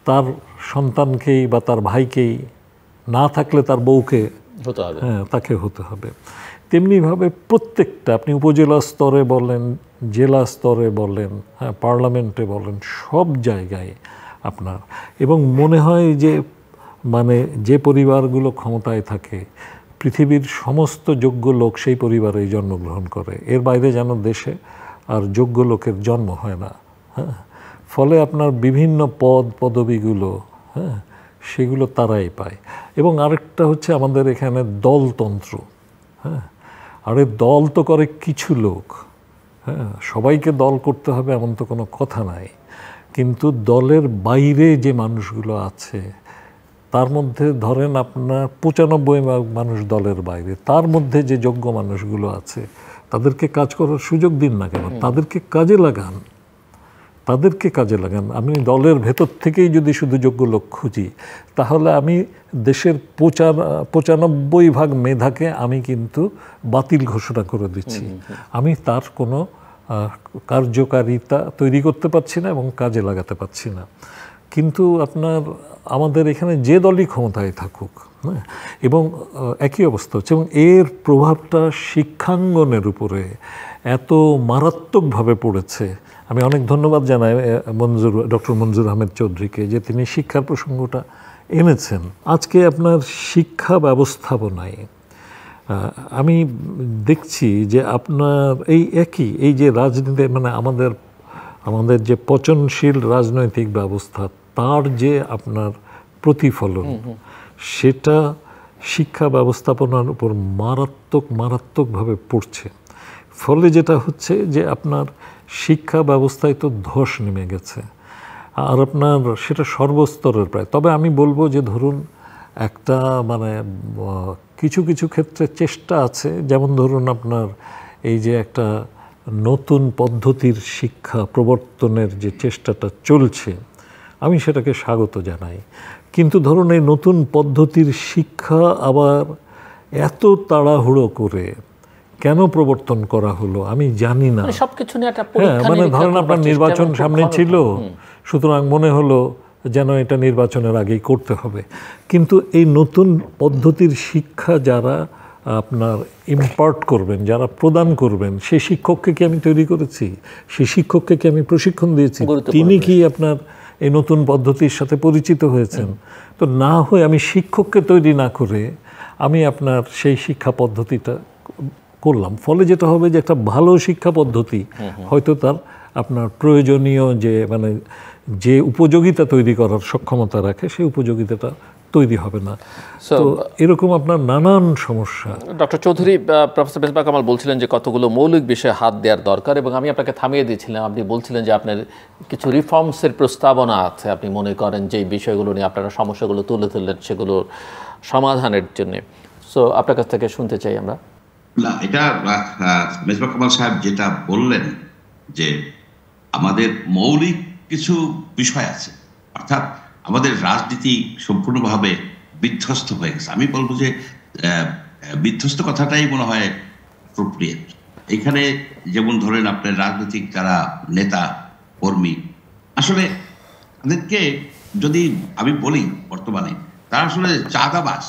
তার সন্তানকেই বা তার ভাইকেই না থাকলে তার বউকে হ্যাঁ তাকে হতে হবে তেমনিভাবে প্রত্যেকটা আপনি উপজেলা স্তরে বলেন জেলা স্তরে বলেন হ্যাঁ পার্লামেন্টে বলেন সব জায়গায় আপনার এবং মনে হয় যে মানে যে পরিবারগুলো ক্ষমতায় থাকে পৃথিবীর সমস্ত যোগ্য লোক সেই পরিবারে জন্মগ্রহণ করে এর বাইরে যেন দেশে আর যোগ্য লোকের জন্ম হয় না হ্যাঁ ফলে আপনার বিভিন্ন পদ পদবিগুলো হ্যাঁ সেগুলো তারাই পায় এবং আরেকটা হচ্ছে আমাদের এখানে দলতন্ত্র হ্যাঁ আরে দল তো করে কিছু লোক হ্যাঁ সবাইকে দল করতে হবে এমন তো কোনো কথা নাই কিন্তু দলের বাইরে যে মানুষগুলো আছে তার মধ্যে ধরেন আপনার পঁচানব্বই মানুষ দলের বাইরে তার মধ্যে যে যোগ্য মানুষগুলো আছে তাদেরকে কাজ করার সুযোগ দিন না কেন তাদেরকে কাজে লাগান তাদেরকে কাজে লাগান আমি দলের ভেতর থেকেই যদি শুধু যোগ্য লোক খুঁজি তাহলে আমি দেশের পঁচা পঁচানব্বই ভাগ মেধাকে আমি কিন্তু বাতিল ঘোষণা করে দিচ্ছি আমি তার কোনো কার্যকারিতা তৈরি করতে পারছি না এবং কাজে লাগাতে পারছি না কিন্তু আপনার আমাদের এখানে যে দলই ক্ষমতায় থাকুক হ্যাঁ এবং একই অবস্থা হচ্ছে এবং এর প্রভাবটা শিক্ষাঙ্গনের উপরে এত মারাত্মকভাবে পড়েছে আমি অনেক ধন্যবাদ জানাই মঞ্জুর ডক্টর মঞ্জুর আহমেদ চৌধুরীকে যে তিনি শিক্ষার প্রসঙ্গটা এনেছেন আজকে আপনার শিক্ষা ব্যবস্থাপনায় আমি দেখছি যে আপনার এই একই এই যে রাজনীতি মানে আমাদের আমাদের যে পচনশীল রাজনৈতিক ব্যবস্থা তার যে আপনার প্রতিফলন সেটা শিক্ষা ব্যবস্থাপনার উপর মারাত্মক মারাত্মকভাবে পড়ছে ফলে যেটা হচ্ছে যে আপনার শিক্ষা ব্যবস্থায় তো ধস নেমে গেছে আর আপনার সেটা সর্বস্তরের প্রায় তবে আমি বলবো যে ধরুন একটা মানে কিছু কিছু ক্ষেত্রে চেষ্টা আছে যেমন ধরুন আপনার এই যে একটা নতুন পদ্ধতির শিক্ষা প্রবর্তনের যে চেষ্টাটা চলছে আমি সেটাকে স্বাগত জানাই কিন্তু ধরুন এই নতুন পদ্ধতির শিক্ষা আবার এত তাড়াহুড়ো করে কেন প্রবর্তন করা হলো আমি জানি না মানে সবকিছু হ্যাঁ মানে ধরেন আপনার নির্বাচন সামনে ছিল সুতরাং মনে হলো যেন এটা নির্বাচনের আগেই করতে হবে কিন্তু এই নতুন পদ্ধতির শিক্ষা যারা আপনার ইম্পার্ট করবেন যারা প্রদান করবেন সেই শিক্ষককে কি আমি তৈরি করেছি সেই শিক্ষককে কি আমি প্রশিক্ষণ দিয়েছি তিনি কি আপনার এই নতুন পদ্ধতির সাথে পরিচিত হয়েছেন তো না হয়ে আমি শিক্ষককে তৈরি না করে আমি আপনার সেই শিক্ষা পদ্ধতিটা করলাম ফলে যেটা হবে যে একটা ভালো শিক্ষা পদ্ধতি হয়তো তার আপনার প্রয়োজনীয় যে মানে যে উপযোগিতা তৈরি করার সক্ষমতা রাখে সেই উপযোগিতাটা তৈরি হবে না তো এরকম আপনার নানান সমস্যা ডক্টর চৌধুরী প্রফেসর বেসবা কামাল বলছিলেন যে কতগুলো মৌলিক বিষয়ে হাত দেওয়ার দরকার এবং আমি আপনাকে থামিয়ে দিয়েছিলাম আপনি বলছিলেন যে আপনার কিছু রিফর্মসের প্রস্তাবনা আছে আপনি মনে করেন যে বিষয়গুলো নিয়ে আপনারা সমস্যাগুলো তুলে ধরলেন সেগুলোর সমাধানের জন্য সো আপনার কাছ থেকে শুনতে চাই আমরা না এটা মেজবা কামাল সাহেব যেটা বললেন যে আমাদের মৌলিক কিছু বিষয় আছে অর্থাৎ আমাদের রাজনীতি সম্পূর্ণভাবে বিধ্বস্ত হয়ে গেছে আমি বলবো যে বিধ্বস্ত কথাটাই মনে হয় প্রোপ্রিয়েট এখানে যেমন ধরেন আপনার রাজনৈতিক যারা নেতা কর্মী আসলে তাদেরকে যদি আমি বলি বর্তমানে তারা আসলে চাঁদাবাস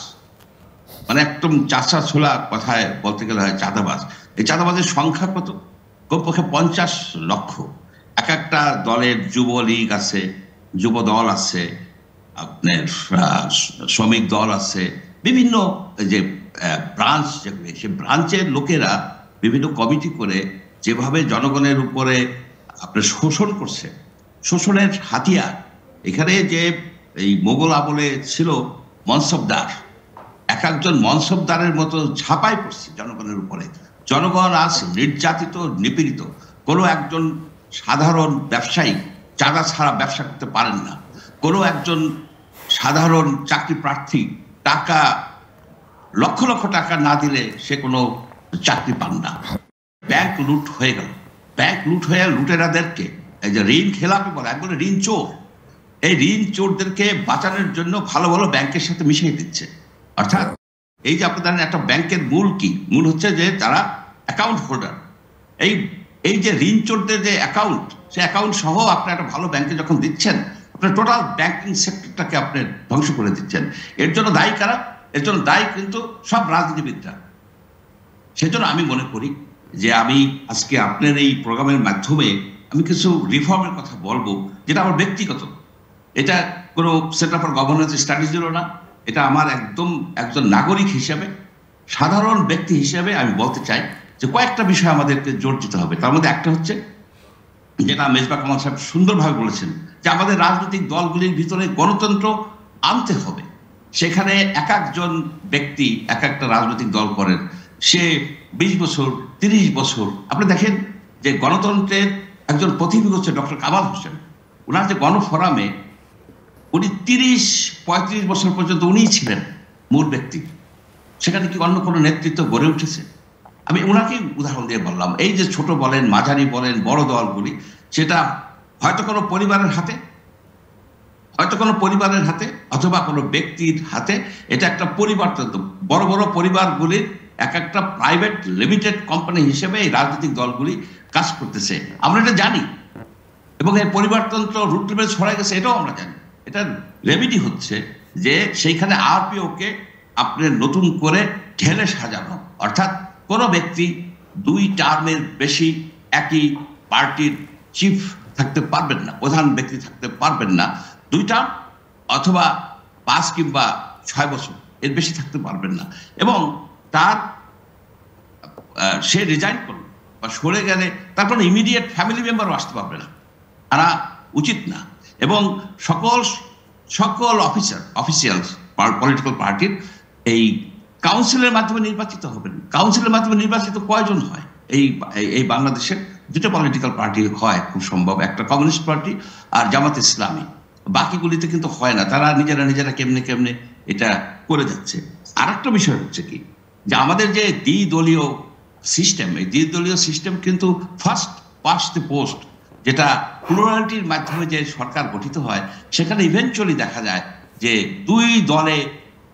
মানে একদম চাষা ছোলা কথায় বলতে গেলে হয় চাঁদাবাস এই চাঁদাবাজের সংখ্যা কত কমপক্ষে পঞ্চাশ লক্ষ এক একটা দলের যুবলীগ আছে যুব দল আছে আপনার শ্রমিক দল আছে বিভিন্ন যে ব্রাঞ্চ যেগুলি সে ব্রাঞ্চের লোকেরা বিভিন্ন কমিটি করে যেভাবে জনগণের উপরে আপনার শোষণ করছে শোষণের হাতিয়ার এখানে যে এই মোগল আমলে ছিল মনসবদার এক একজন মনসবদারের মতো ঝাঁপাই পড়ছে জনগণের উপরে জনগণ আজ নির্যাতিত নিপীড়িত কোনো একজন সাধারণ ব্যবসায়ী চাঁদা ছাড়া ব্যবসা করতে পারেন না কোনো একজন সাধারণ চাকরি প্রার্থী টাকা লক্ষ লক্ষ টাকা না দিলে সে কোনো চাকরি পান না ব্যাংক লুট হয়ে গেল ব্যাংক লুট হয়ে লুটেরাদেরকে এই যে ঋণ খেলাপি বলে একবার ঋণ চোর এই ঋণ চোরদেরকে বাঁচানোর জন্য ভালো ভালো ব্যাংকের সাথে মিশিয়ে দিচ্ছে অর্থাৎ এই যে আপনাদের একটা ব্যাংকের মূল কি মূল হচ্ছে যে তারা অ্যাকাউন্ট হোল্ডার এই এই যে ঋণ চোরদের যে অ্যাকাউন্ট সে অ্যাকাউন্ট সহ আপনি একটা ভালো ব্যাংকে যখন দিচ্ছেন আপনার টোটাল ব্যাংকিং সেক্টরটাকে আপনি ধ্বংস করে দিচ্ছেন এর জন্য দায়ী কারা এর জন্য দায়ী কিন্তু সব রাজনীতিবিদরা সেজন্য আমি মনে করি যে আমি আজকে আপনার এই প্রোগ্রামের মাধ্যমে আমি কিছু রিফর্মের কথা বলবো যেটা আমার ব্যক্তিগত এটা কোনো সেন্টার ফর গভর্নেন্স স্টাডিজেরও না এটা আমার একদম একজন নাগরিক হিসাবে সাধারণ ব্যক্তি হিসাবে আমি বলতে চাই যে কয়েকটা বিষয় আমাদেরকে জোর দিতে হবে তার মধ্যে একটা হচ্ছে যেটা মেজবা কামাল সাহেব সুন্দরভাবে বলেছেন যে আমাদের রাজনৈতিক দলগুলির ভিতরে গণতন্ত্র আনতে হবে সেখানে এক একজন ব্যক্তি এক একটা রাজনৈতিক দল করেন সে বিশ বছর তিরিশ বছর আপনি দেখেন যে গণতন্ত্রের একজন প্রতিনিধি হচ্ছে ডক্টর কামাল হোসেন ওনার যে গণফোরামে উনি তিরিশ পঁয়ত্রিশ বছর পর্যন্ত উনিই ছিলেন মূল ব্যক্তি সেখানে কি অন্য কোনো নেতৃত্ব গড়ে উঠেছে আমি ওনাকে উদাহরণ দিয়ে বললাম এই যে ছোট বলেন মাঝারি বলেন বড় দলগুলি সেটা হয়তো কোনো পরিবারের হাতে হয়তো কোনো পরিবারের হাতে অথবা কোনো ব্যক্তির হাতে এটা একটা পরিবর্তন বড় বড় পরিবারগুলির এক একটা প্রাইভেট লিমিটেড কোম্পানি হিসেবে এই রাজনৈতিক দলগুলি কাজ করতেছে আমরা এটা জানি এবং এই পরিবর্তন রুট লেভেল ছড়াই গেছে এটাও আমরা জানি এটা রেমিডি হচ্ছে যে সেইখানে আরপিওকে আপনার নতুন করে ঢেলে সাজানো অর্থাৎ কোনো ব্যক্তি দুই টার্মের বেশি একই পার্টির চিফ থাকতে পারবেন না প্রধান ব্যক্তি থাকতে পারবেন না দুই টার্ম অথবা পাঁচ কিংবা ছয় বছর এর বেশি থাকতে পারবেন না এবং তার সে রিজাইন করল বা সরে গেলে তার কোনো ইমিডিয়েট ফ্যামিলি মেম্বারও আসতে পারবে না তারা উচিত না এবং সকল সকল অফিসার অফিসিয়ালস পলিটিক্যাল পার্টির এই কাউন্সিলের মাধ্যমে নির্বাচিত হবেন কাউন্সিলের মাধ্যমে নির্বাচিত কয়জন হয় এই এই বাংলাদেশের দুটো পলিটিক্যাল পার্টি হয় খুব সম্ভব একটা কমিউনিস্ট পার্টি আর জামাত ইসলামী বাকিগুলিতে কিন্তু হয় না তারা নিজেরা নিজেরা কেমনে কেমনে এটা করে যাচ্ছে আর একটা বিষয় হচ্ছে কি যে আমাদের যে দ্বিদলীয় সিস্টেম এই দ্বিদলীয় সিস্টেম কিন্তু ফার্স্ট পাস্ট দি পোস্ট যেটা প্লোরালিটির মাধ্যমে যে সরকার গঠিত হয় সেখানে ইভেনচুয়ালি দেখা যায় যে দুই দলে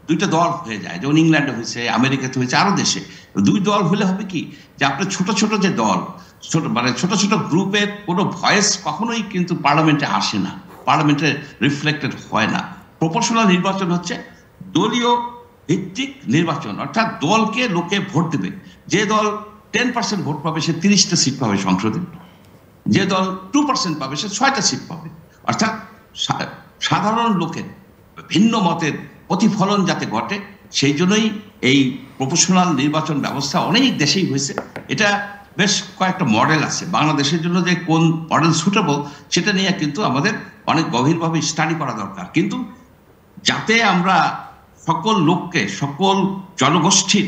দুইটা দল হয়ে যায় যেমন ইংল্যান্ডে হয়েছে আমেরিকাতে হয়েছে আরো দেশে দুই দল হলে হবে কি যে আপনার ছোট ছোট যে দল ছোট মানে ছোট ছোট গ্রুপের কোনো ভয়েস কখনোই কিন্তু পার্লামেন্টে আসে না পার্লামেন্টে রিফ্লেক্টেড হয় না প্রপোর্শনাল নির্বাচন হচ্ছে দলীয় ভিত্তিক নির্বাচন অর্থাৎ দলকে লোকে ভোট দেবে যে দল টেন পার্সেন্ট ভোট পাবে সে তিরিশটা সিট পাবে সংসদে যে দল টু পার্সেন্ট পাবে সে ছয়টা সিট পাবে অর্থাৎ সাধারণ লোকের ভিন্ন মতের প্রতিফলন যাতে ঘটে সেই জন্যই এই প্রফেশনাল নির্বাচন ব্যবস্থা অনেক দেশেই হয়েছে এটা বেশ কয়েকটা মডেল আছে বাংলাদেশের জন্য যে কোন মডেল সুটেবল সেটা নিয়ে কিন্তু আমাদের অনেক গভীরভাবে স্টাডি করা দরকার কিন্তু যাতে আমরা সকল লোককে সকল জনগোষ্ঠীর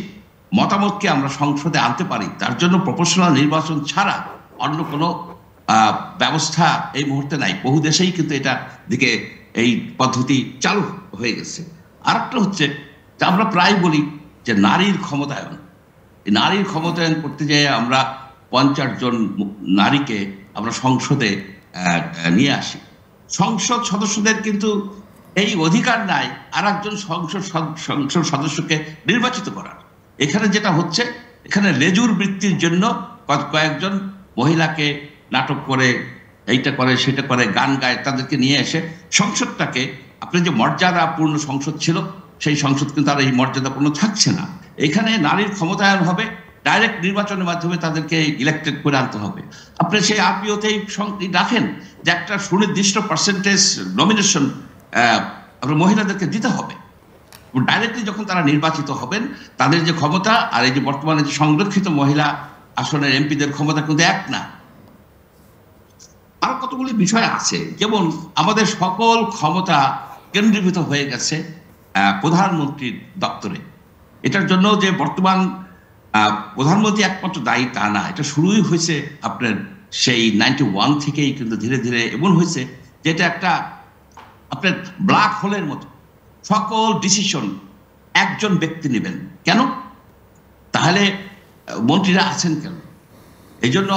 মতামতকে আমরা সংসদে আনতে পারি তার জন্য প্রফেশনাল নির্বাচন ছাড়া অন্য কোনো ব্যবস্থা এই মুহূর্তে নাই বহু দেশেই কিন্তু এটা দিকে এই পদ্ধতি চালু হয়ে গেছে আরেকটা হচ্ছে যে আমরা প্রায় বলি যে নারীর ক্ষমতায়ন এই নারীর ক্ষমতায়ন করতে যেয়ে আমরা পঞ্চাশ জন নারীকে আমরা সংসদে নিয়ে আসি সংসদ সদস্যদের কিন্তু এই অধিকার নাই আর একজন সংসদ সংসদ সদস্যকে নির্বাচিত করার এখানে যেটা হচ্ছে এখানে লেজুর বৃত্তির জন্য কয়েকজন মহিলাকে নাটক করে এইটা করে সেটা করে গান গায় তাদেরকে নিয়ে এসে সংসদটাকে আপনার যে মর্যাদাপূর্ণ সংসদ ছিল সেই সংসদ কিন্তু আর এই মর্যাদাপূর্ণ থাকছে না এখানে নারীর ক্ষমতায়ন হবে ডাইরেক্ট নির্বাচনের মাধ্যমে তাদেরকে ইলেক্টেড করে আনতে হবে আপনি সেই আরপিওতেই রাখেন যে একটা সুনির্দিষ্ট পার্সেন্টেজ নমিনেশন আপনার মহিলাদেরকে দিতে হবে ডাইরেক্টলি যখন তারা নির্বাচিত হবেন তাদের যে ক্ষমতা আর এই যে বর্তমানে যে সংরক্ষিত মহিলা আসনের এমপিদের ক্ষমতা কিন্তু এক না আরো কতগুলি বিষয় আছে যেমন আমাদের সকল ক্ষমতা কেন্দ্রীভূত হয়ে গেছে প্রধানমন্ত্রীর দপ্তরে এটার জন্য যে বর্তমান প্রধানমন্ত্রী একমাত্র দায়ী তা না এটা শুরুই হয়েছে আপনার সেই নাইনটি ওয়ান থেকেই কিন্তু ধীরে ধীরে এমন হয়েছে যেটা একটা আপনার ব্ল্যাক হোলের মতো সকল ডিসিশন একজন ব্যক্তি নেবেন কেন তাহলে মন্ত্রীরা আছেন কেন এই জন্য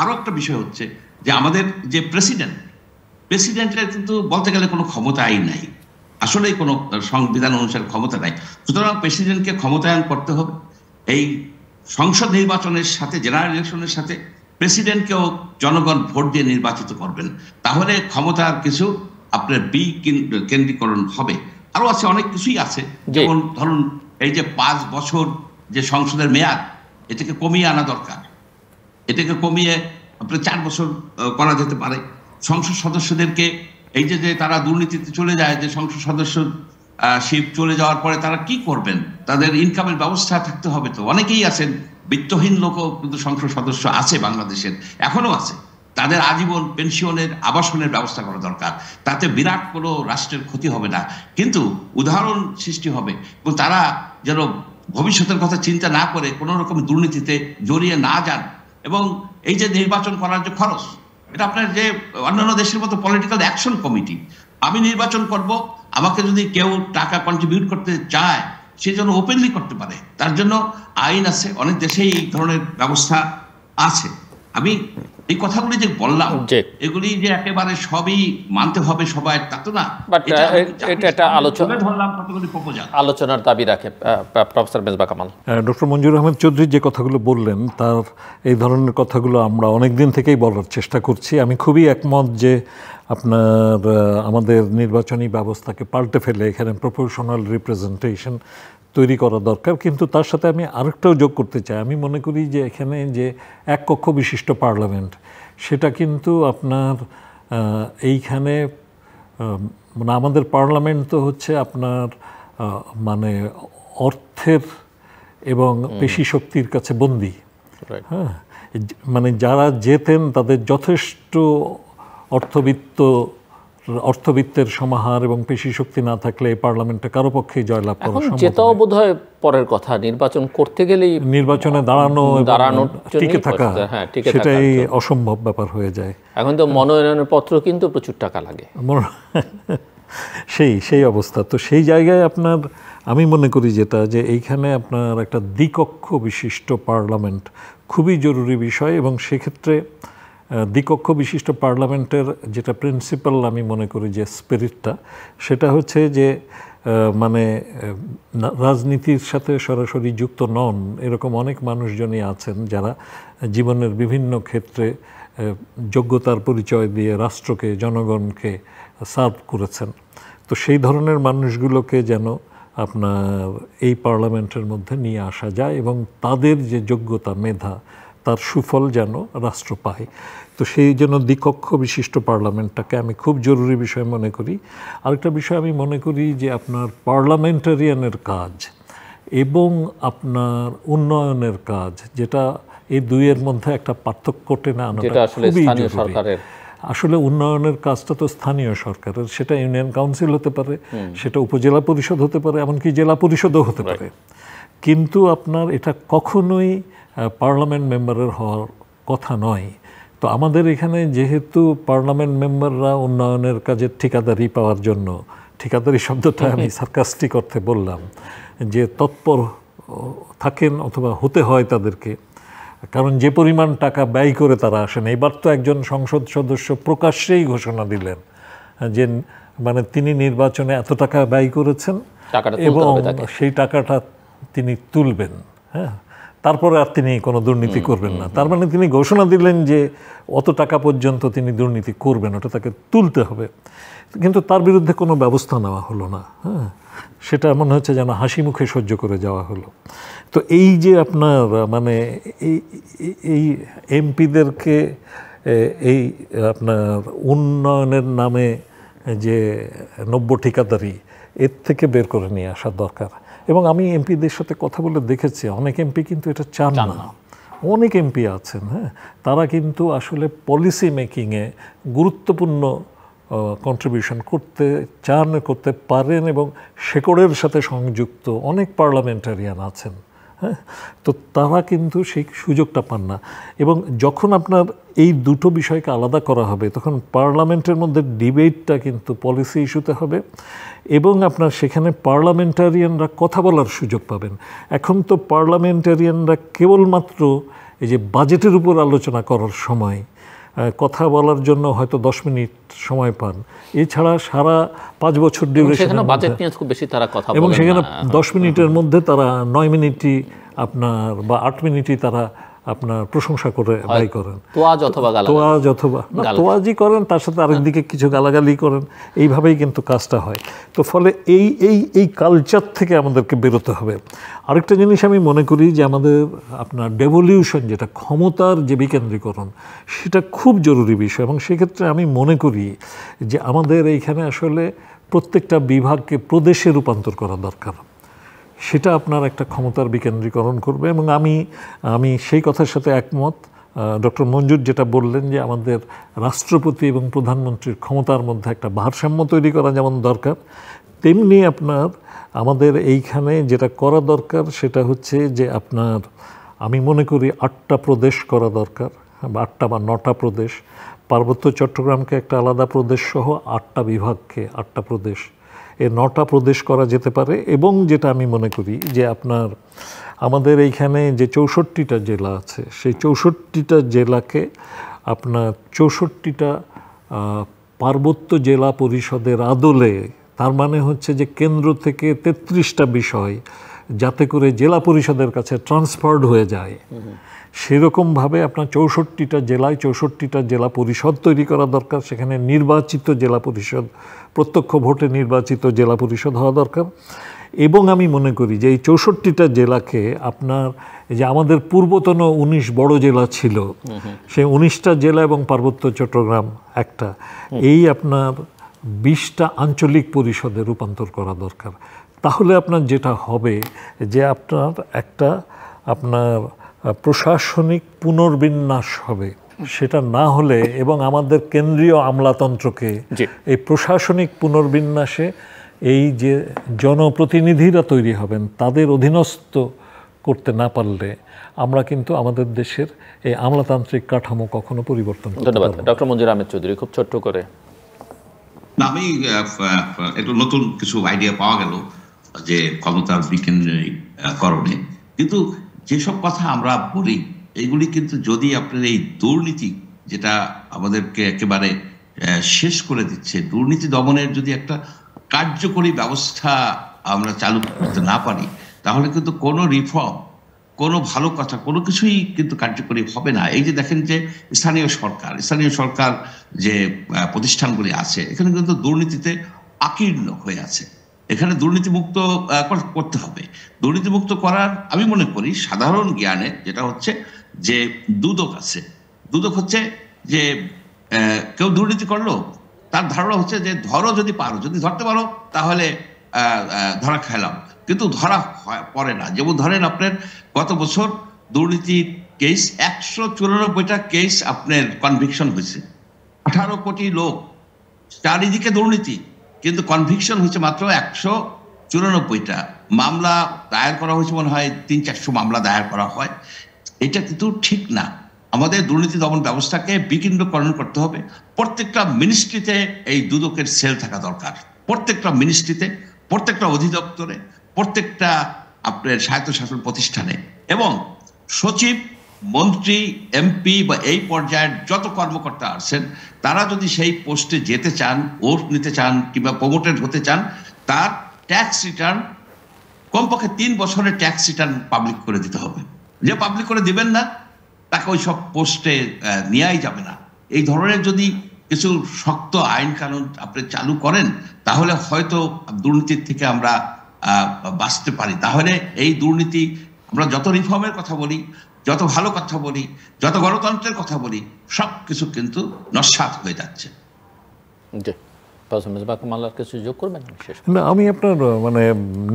আরও একটা বিষয় হচ্ছে যে আমাদের যে প্রেসিডেন্ট প্রেসিডেন্টের কিন্তু বলতে গেলে কোনো ক্ষমতাই নাই আসলেই কোনো সংবিধান অনুসারে ক্ষমতা নাই সুতরাং প্রেসিডেন্টকে ক্ষমতায়ন করতে হবে এই সংসদ নির্বাচনের সাথে জেনারেল ইলেকশনের সাথে প্রেসিডেন্টকেও জনগণ ভোট দিয়ে নির্বাচিত করবেন তাহলে ক্ষমতার কিছু আপনার বি কেন্দ্রীকরণ হবে আরও আছে অনেক কিছুই আছে যেমন ধরুন এই যে পাঁচ বছর যে সংসদের মেয়াদ এটাকে কমিয়ে আনা দরকার এটাকে কমিয়ে আপনার চার বছর করা যেতে পারে সংসদ সদস্যদেরকে এই যে যে তারা দুর্নীতিতে চলে যায় যে সংসদ সদস্য শিব চলে যাওয়ার পরে তারা কি করবেন তাদের ইনকামের ব্যবস্থা থাকতে হবে তো অনেকেই আছেন বিত্তহীন লোকও কিন্তু সংসদ সদস্য আছে বাংলাদেশের এখনো আছে তাদের আজীবন পেনশনের আবাসনের ব্যবস্থা করা দরকার তাতে বিরাট কোনো রাষ্ট্রের ক্ষতি হবে না কিন্তু উদাহরণ সৃষ্টি হবে এবং তারা যেন ভবিষ্যতের কথা চিন্তা না করে কোনো রকম দুর্নীতিতে জড়িয়ে না যান এবং এই যে নির্বাচন করার যে খরচ এটা আপনার যে অন্যান্য দেশের মতো পলিটিক্যাল অ্যাকশন কমিটি আমি নির্বাচন করব আমাকে যদি কেউ টাকা কন্ট্রিবিউট করতে চায় সে যেন ওপেনলি করতে পারে তার জন্য আইন আছে অনেক দেশেই এই ধরনের ব্যবস্থা আছে আমি এই কথাগুলি যে বললাম এগুলি যে একেবারে সবই মানতে হবে সবাই তা তো না এটা একটা আলোচনা আলোচনার দাবি রাখে প্রফেসর মেজবা কামাল ডক্টর মঞ্জুর আহমেদ চৌধুরী যে কথাগুলো বললেন তার এই ধরনের কথাগুলো আমরা অনেক দিন থেকেই বলার চেষ্টা করছি আমি খুবই একমত যে আপনার আমাদের নির্বাচনী ব্যবস্থাকে পাল্টে ফেলে এখানে প্রফেশনাল রিপ্রেজেন্টেশন তৈরি করা দরকার কিন্তু তার সাথে আমি আরেকটাও যোগ করতে চাই আমি মনে করি যে এখানে যে এক কক্ষ বিশিষ্ট পার্লামেন্ট সেটা কিন্তু আপনার এইখানে মানে আমাদের পার্লামেন্ট তো হচ্ছে আপনার মানে অর্থের এবং পেশি শক্তির কাছে বন্দী হ্যাঁ মানে যারা যেতেন তাদের যথেষ্ট অর্থবিত্ত অর্থবিত্তের সমাহার এবং পেশি শক্তি না থাকলে পার্লামেন্টে কারো পক্ষেই জয়লাভ করা সম্ভব যেটাও হয় পরের কথা নির্বাচন করতে গেলেই নির্বাচনে দাঁড়ানো দাঁড়ানো হ্যাঁ, টিকে থাকা সেটাই অসম্ভব ব্যাপার হয়ে যায় এখন তো মনোনয়নের পত্র কিন্তু প্রচুর টাকা লাগে সেই সেই অবস্থা তো সেই জায়গায় আপনার আমি মনে করি যেটা যে এইখানে আপনার একটা দ্বিকক্ষ বিশিষ্ট পার্লামেন্ট খুবই জরুরি বিষয় এবং সেক্ষেত্রে দ্বিকক্ষ বিশিষ্ট পার্লামেন্টের যেটা প্রিন্সিপাল আমি মনে করি যে স্পিরিটটা সেটা হচ্ছে যে মানে রাজনীতির সাথে সরাসরি যুক্ত নন এরকম অনেক মানুষজনই আছেন যারা জীবনের বিভিন্ন ক্ষেত্রে যোগ্যতার পরিচয় দিয়ে রাষ্ট্রকে জনগণকে সার্ভ করেছেন তো সেই ধরনের মানুষগুলোকে যেন আপনার এই পার্লামেন্টের মধ্যে নিয়ে আসা যায় এবং তাদের যে যোগ্যতা মেধা তার সুফল যেন রাষ্ট্র পায় তো সেই জন্য দ্বিকক্ষ বিশিষ্ট পার্লামেন্টটাকে আমি খুব জরুরি বিষয় মনে করি আরেকটা বিষয় আমি মনে করি যে আপনার পার্লামেন্টারিয়ানের কাজ এবং আপনার উন্নয়নের কাজ যেটা এই দুইয়ের মধ্যে একটা পার্থক্য টেনে আনাটা খুবই জরুরি আসলে উন্নয়নের কাজটা তো স্থানীয় সরকারের সেটা ইউনিয়ন কাউন্সিল হতে পারে সেটা উপজেলা পরিষদ হতে পারে এমনকি জেলা পরিষদও হতে পারে কিন্তু আপনার এটা কখনোই পার্লামেন্ট মেম্বারের হওয়ার কথা নয় তো আমাদের এখানে যেহেতু পার্লামেন্ট মেম্বাররা উন্নয়নের কাজের ঠিকাদারি পাওয়ার জন্য ঠিকাদারি শব্দটা আমি সার্কাস্টিক অর্থে বললাম যে তৎপর থাকেন অথবা হতে হয় তাদেরকে কারণ যে পরিমাণ টাকা ব্যয় করে তারা আসেন এবার তো একজন সংসদ সদস্য প্রকাশ্যেই ঘোষণা দিলেন যে মানে তিনি নির্বাচনে এত টাকা ব্যয় করেছেন এবং সেই টাকাটা তিনি তুলবেন হ্যাঁ তারপরে আর তিনি কোনো দুর্নীতি করবেন না তার মানে তিনি ঘোষণা দিলেন যে অত টাকা পর্যন্ত তিনি দুর্নীতি করবেন ওটা তাকে তুলতে হবে কিন্তু তার বিরুদ্ধে কোনো ব্যবস্থা নেওয়া হলো না হ্যাঁ সেটা মনে হচ্ছে যেন হাসি মুখে সহ্য করে যাওয়া হলো তো এই যে আপনার মানে এই এই এমপিদেরকে এই আপনার উন্নয়নের নামে যে নব্য ঠিকাদারি এর থেকে বের করে নিয়ে আসার দরকার এবং আমি এমপিদের সাথে কথা বলে দেখেছি অনেক এমপি কিন্তু এটা চান না অনেক এমপি আছেন হ্যাঁ তারা কিন্তু আসলে পলিসি মেকিংয়ে গুরুত্বপূর্ণ কন্ট্রিবিউশন করতে চান করতে পারেন এবং শেকড়ের সাথে সংযুক্ত অনেক পার্লামেন্টারিয়ান আছেন হ্যাঁ তো তারা কিন্তু সেই সুযোগটা পান না এবং যখন আপনার এই দুটো বিষয়কে আলাদা করা হবে তখন পার্লামেন্টের মধ্যে ডিবেটটা কিন্তু পলিসি ইস্যুতে হবে এবং আপনার সেখানে পার্লামেন্টারিয়ানরা কথা বলার সুযোগ পাবেন এখন তো পার্লামেন্টারিয়ানরা কেবলমাত্র এই যে বাজেটের উপর আলোচনা করার সময় কথা বলার জন্য হয়তো দশ মিনিট সময় পান এছাড়া সারা পাঁচ বছর ডিউরেশন বেশি তারা কথা এবং সেখানে দশ মিনিটের মধ্যে তারা নয় মিনিটই আপনার বা আট মিনিটই তারা আপনার প্রশংসা করে আদায় করেন তোয়াজ অথবা তোয়াজ অথবা তোয়াজই করেন তার সাথে আরেকদিকে হ্যাঁ। কিছু গালাগালি করেন এইভাবেই কিন্তু কাজটা হয় তো ফলে এই এই এই কালচার থেকে আমাদেরকে বেরোতে হবে আরেকটা জিনিস আমি মনে করি যে আমাদের আপনার ডেভলিউশন যেটা ক্ষমতার যে বিকেন্দ্রীকরণ সেটা খুব জরুরি বিষয় এবং সেক্ষেত্রে আমি মনে করি যে আমাদের এইখানে আসলে প্রত্যেকটা বিভাগকে প্রদেশে রূপান্তর করা দরকার সেটা আপনার একটা ক্ষমতার বিকেন্দ্রীকরণ করবে এবং আমি আমি সেই কথার সাথে একমত ডক্টর মঞ্জুর যেটা বললেন যে আমাদের রাষ্ট্রপতি এবং প্রধানমন্ত্রীর ক্ষমতার মধ্যে একটা ভারসাম্য তৈরি করা যেমন দরকার তেমনি আপনার আমাদের এইখানে যেটা করা দরকার সেটা হচ্ছে যে আপনার আমি মনে করি আটটা প্রদেশ করা দরকার বা আটটা বা নটা প্রদেশ পার্বত্য চট্টগ্রামকে একটা আলাদা প্রদেশ সহ আটটা বিভাগকে আটটা প্রদেশ এ নটা প্রদেশ করা যেতে পারে এবং যেটা আমি মনে করি যে আপনার আমাদের এইখানে যে চৌষট্টিটা জেলা আছে সেই চৌষট্টিটা জেলাকে আপনার চৌষট্টিটা পার্বত্য জেলা পরিষদের আদলে তার মানে হচ্ছে যে কেন্দ্র থেকে তেত্রিশটা বিষয় যাতে করে জেলা পরিষদের কাছে ট্রান্সফার্ড হয়ে যায় সেরকমভাবে আপনার চৌষট্টিটা জেলায় চৌষট্টিটা জেলা পরিষদ তৈরি করা দরকার সেখানে নির্বাচিত জেলা পরিষদ প্রত্যক্ষ ভোটে নির্বাচিত জেলা পরিষদ হওয়া দরকার এবং আমি মনে করি যে এই চৌষট্টিটা জেলাকে আপনার যে আমাদের পূর্বতন ১৯ বড় জেলা ছিল সেই উনিশটা জেলা এবং পার্বত্য চট্টগ্রাম একটা এই আপনার বিশটা আঞ্চলিক পরিষদে রূপান্তর করা দরকার তাহলে আপনার যেটা হবে যে আপনার একটা আপনার প্রশাসনিক পুনর্বিন্যাস হবে সেটা না হলে এবং আমাদের কেন্দ্রীয় আমলাতন্ত্রকে এই প্রশাসনিক পুনর্বিন্যাসে এই যে জনপ্রতিনিধিরা তৈরি হবেন তাদের অধীনস্থ করতে না পারলে আমরা কিন্তু আমাদের দেশের এই আমলাতান্ত্রিক কাঠামো কখনো পরিবর্তন ধন্যবাদ ডক্টর মঞ্জুর আহমেদ চৌধুরী খুব ছোট্ট করে আমি একটু নতুন কিছু আইডিয়া পাওয়া গেল যে ক্ষমতার বিকেন্দ্রীকরণে কিন্তু যেসব কথা আমরা বলি এগুলি কিন্তু যদি আপনার এই দুর্নীতি যেটা আমাদেরকে একেবারে শেষ করে দিচ্ছে দুর্নীতি দমনের যদি একটা কার্যকরী ব্যবস্থা আমরা চালু করতে না পারি তাহলে কিন্তু কোনো রিফর্ম কোনো ভালো কথা কোনো কিছুই কিন্তু কার্যকরী হবে না এই যে দেখেন যে স্থানীয় সরকার স্থানীয় সরকার যে প্রতিষ্ঠানগুলি আছে এখানে কিন্তু দুর্নীতিতে আকীর্ণ হয়ে আছে এখানে দুর্নীতিমুক্ত করতে হবে দুর্নীতিমুক্ত করার আমি মনে করি সাধারণ জ্ঞানে যেটা হচ্ছে যে দুদক আছে দুদক হচ্ছে যে কেউ দুর্নীতি করলো তার ধারণা হচ্ছে যে ধরো যদি পারো যদি ধরতে পারো তাহলে ধরা খেলাম কিন্তু ধরা পড়ে না যেমন ধরেন আপনার গত বছর দুর্নীতি কেস একশো চুরানব্বইটা কেস আপনার কনভিকশন হয়েছে আঠারো কোটি লোক চারিদিকে দুর্নীতি কিন্তু কনভিকশন হচ্ছে মাত্র একশো চুরানব্বইটা মামলা দায়ের করা হয়েছে মনে হয় তিন চারশো মামলা দায়ের করা হয় এটা কিন্তু ঠিক না আমাদের দুর্নীতি দমন ব্যবস্থাকে বিকেন্দ্রকরণ করতে হবে প্রত্যেকটা মিনিস্ট্রিতে এই দুদকের সেল থাকা দরকার প্রত্যেকটা মিনিস্ট্রিতে প্রত্যেকটা অধিদপ্তরে প্রত্যেকটা আপনার স্বায়ত্তশাসন প্রতিষ্ঠানে এবং সচিব মন্ত্রী এমপি বা এই পর্যায়ের যত কর্মকর্তা আছেন তারা যদি সেই পোস্টে যেতে চান ওট নিতে চান কিংবা প্রমোটেড হতে চান তার ট্যাক্স রিটার্ন কমপক্ষে তিন বছরের ট্যাক্স রিটার্ন পাবলিক করে দিতে হবে যে পাবলিক করে দিবেন না তাকে ওই সব পোস্টে নেওয়াই যাবে না এই ধরনের যদি কিছু শক্ত আইন কানুন আপনি চালু করেন তাহলে হয়তো দুর্নীতির থেকে আমরা বাঁচতে পারি তাহলে এই দুর্নীতি আমরা যত রিফর্মের কথা বলি যত ভালো কথা বলি যত গণতন্ত্রের কথা বলি সব কিছু কিন্তু নস্বাত হয়ে যাচ্ছে কিছু যোগ আমি আপনার মানে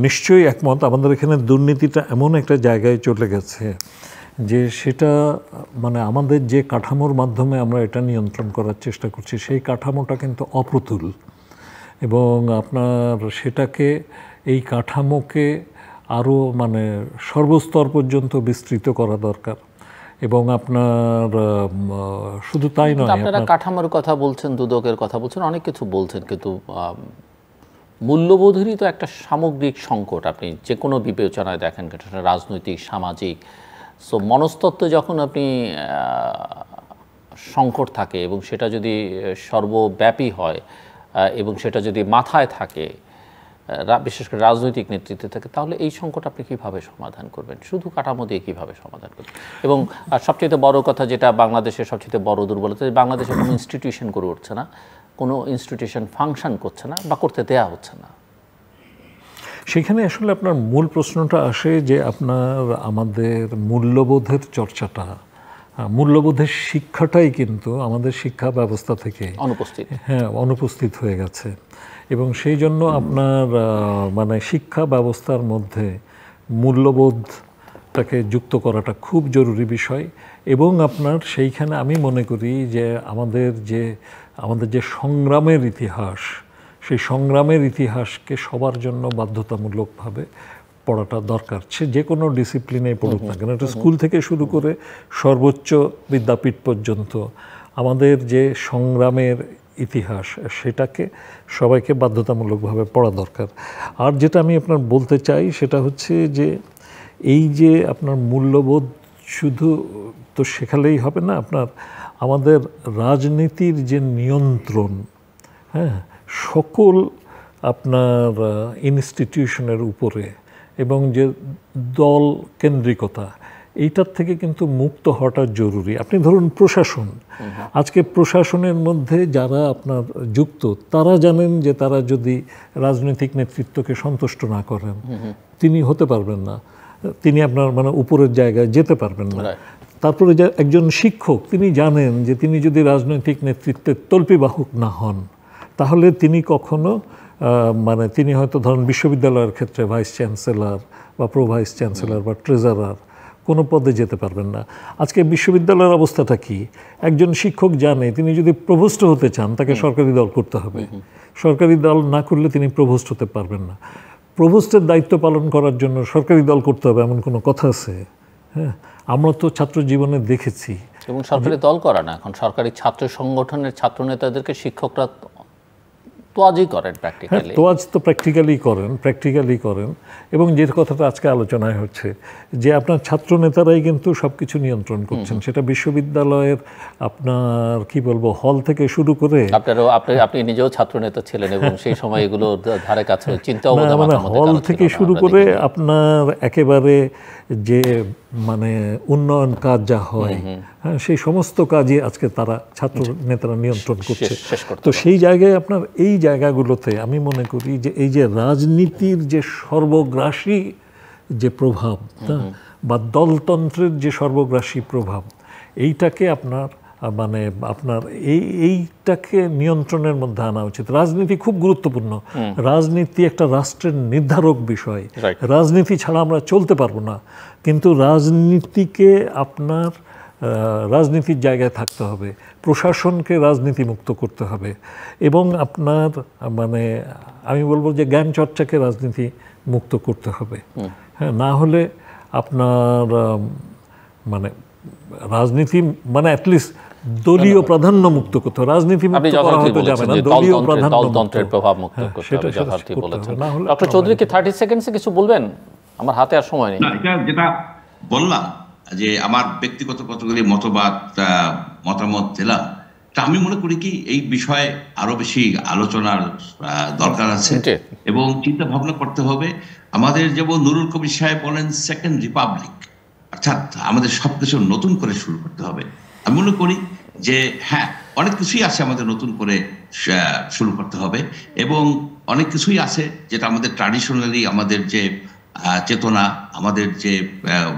নিশ্চয়ই একমত আমাদের এখানে দুর্নীতিটা এমন একটা জায়গায় চলে গেছে যে সেটা মানে আমাদের যে কাঠামোর মাধ্যমে আমরা এটা নিয়ন্ত্রণ করার চেষ্টা করছি সেই কাঠামোটা কিন্তু অপ্রতুল এবং আপনার সেটাকে এই কাঠামোকে আরও মানে সর্বস্তর পর্যন্ত বিস্তৃত করা দরকার এবং আপনার শুধু তাই নয় আপনারা কাঠামোর কথা বলছেন দুদকের কথা বলছেন অনেক কিছু বলছেন কিন্তু মূল্যবোধেরই তো একটা সামগ্রিক সংকট আপনি যে কোনো বিবেচনায় দেখেন রাজনৈতিক সামাজিক সো মনস্তত্ব যখন আপনি সংকট থাকে এবং সেটা যদি সর্বব্যাপী হয় এবং সেটা যদি মাথায় থাকে বিশেষ করে রাজনৈতিক নেতৃত্বে থাকে তাহলে এই সংকট আপনি কিভাবে সমাধান করবেন শুধু কাঠামো দিয়ে কিভাবে সমাধান করবেন এবং সবচেয়ে বড় কথা যেটা বাংলাদেশের সবচেয়ে বড় দুর্বলতা বাংলাদেশে কোনো ইনস্টিটিউশন গড়ে উঠছে না কোনো ইনস্টিটিউশন ফাংশন করছে না বা করতে দেয়া হচ্ছে না সেখানে আসলে আপনার মূল প্রশ্নটা আসে যে আপনার আমাদের মূল্যবোধের চর্চাটা মূল্যবোধের শিক্ষাটাই কিন্তু আমাদের শিক্ষা ব্যবস্থা থেকে অনুপস্থিত হ্যাঁ অনুপস্থিত হয়ে গেছে এবং সেই জন্য আপনার মানে শিক্ষা ব্যবস্থার মধ্যে মূল্যবোধটাকে যুক্ত করাটা খুব জরুরি বিষয় এবং আপনার সেইখানে আমি মনে করি যে আমাদের যে আমাদের যে সংগ্রামের ইতিহাস সেই সংগ্রামের ইতিহাসকে সবার জন্য বাধ্যতামূলকভাবে পড়াটা দরকার সে যে কোনো ডিসিপ্লিনে পড়ুক না কেন এটা স্কুল থেকে শুরু করে সর্বোচ্চ বিদ্যাপীঠ পর্যন্ত আমাদের যে সংগ্রামের ইতিহাস সেটাকে সবাইকে বাধ্যতামূলকভাবে পড়া দরকার আর যেটা আমি আপনার বলতে চাই সেটা হচ্ছে যে এই যে আপনার মূল্যবোধ শুধু তো শেখালেই হবে না আপনার আমাদের রাজনীতির যে নিয়ন্ত্রণ হ্যাঁ সকল আপনার ইনস্টিটিউশনের উপরে এবং যে দল কেন্দ্রিকতা এইটার থেকে কিন্তু মুক্ত হওয়াটা জরুরি আপনি ধরুন প্রশাসন আজকে প্রশাসনের মধ্যে যারা আপনার যুক্ত তারা জানেন যে তারা যদি রাজনৈতিক নেতৃত্বকে সন্তুষ্ট না করেন তিনি হতে পারবেন না তিনি আপনার মানে উপরের জায়গায় যেতে পারবেন না তারপরে একজন শিক্ষক তিনি জানেন যে তিনি যদি রাজনৈতিক নেতৃত্বের তল্পিবাহক না হন তাহলে তিনি কখনো মানে তিনি হয়তো ধরেন বিশ্ববিদ্যালয়ের ক্ষেত্রে ভাইস চ্যান্সেলর বা প্রো ভাইস চ্যান্সেলর বা ট্রেজারার কোনো পদে যেতে পারবেন না আজকে বিশ্ববিদ্যালয়ের অবস্থাটা কি একজন শিক্ষক জানে তিনি যদি প্রভোস্ট হতে চান তাকে সরকারি দল করতে হবে সরকারি দল না করলে তিনি প্রভোস্ট হতে পারবেন না প্রভোস্টের দায়িত্ব পালন করার জন্য সরকারি দল করতে হবে এমন কোনো কথা আছে হ্যাঁ আমরা তো ছাত্র জীবনে দেখেছি এবং সরকারি দল করা না এখন সরকারি ছাত্র সংগঠনের ছাত্র নেতাদেরকে শিক্ষকরা তোয়াজই করেন প্র্যাকটিক্যালি তোয়াজ তো প্র্যাকটিক্যালি করেন প্র্যাকটিক্যালি করেন এবং যে কথাটা আজকে আলোচনায় হচ্ছে যে আপনার ছাত্র নেতারাই কিন্তু সব কিছু নিয়ন্ত্রণ করছেন সেটা বিশ্ববিদ্যালয়ের আপনার কি বলবো হল থেকে শুরু করে আপনারও আপনি আপনি নিজেও ছাত্র নেতা ছিলেন এবং সেই সময় এগুলো ধারে কাছে চিন্তা মানে হল থেকে শুরু করে আপনার একেবারে যে মানে উন্নয়ন কাজ যা হয় হ্যাঁ, সেই সমস্ত কাজই আজকে তারা ছাত্র নেতারা নিয়ন্ত্রণ করছে তো সেই জায়গায় আপনার এই জায়গাগুলোতে আমি মনে করি যে এই যে রাজনীতির যে সর্বগ্রাসী যে প্রভাব বা দলতন্ত্রের যে সর্বগ্রাসী প্রভাব এইটাকে আপনার মানে আপনার এই এইটাকে নিয়ন্ত্রণের মধ্যে আনা উচিত রাজনীতি খুব গুরুত্বপূর্ণ রাজনীতি একটা রাষ্ট্রের নির্ধারক বিষয় রাজনীতি ছাড়া আমরা চলতে পারবো না কিন্তু রাজনীতিকে আপনার রাজনীতির জায়গায় থাকতে হবে প্রশাসনকে রাজনীতি মুক্ত করতে হবে এবং আপনার মানে আমি বলবো যে জ্ঞান চর্চাকে রাজনীতি মুক্ত করতে হবে হ্যাঁ না হলে আপনার মানে রাজনীতি মানে অ্যাটলিস্ট দলীয় প্রাধান্য মুক্ত করতে রাজনীতি মুক্ত যাবে না দলীয় প্রাধান্য প্রভাব মুক্ত হ্যাঁ, করতে হবে যথার্থই বলেছেন ডক্টর সেকেন্ডসে কিছু বলবেন আমার হাতে আর সময় নেই এটা যেটা বললাম যে আমার ব্যক্তিগত কতগুলি মতবাদ মতামত দিলাম তা আমি মনে করি কি এই বিষয়ে আরো বেশি আলোচনার দরকার আছে এবং চিন্তা ভাবনা করতে হবে আমাদের যেমন নুরুল কবির সাহেব বলেন সেকেন্ড রিপাবলিক অর্থাৎ আমাদের সবকিছু নতুন করে শুরু করতে হবে আমি মনে করি যে হ্যাঁ অনেক কিছুই আছে আমাদের নতুন করে শুরু করতে হবে এবং অনেক কিছুই আছে যেটা আমাদের ট্রাডিশনালি আমাদের যে চেতনা আমাদের যে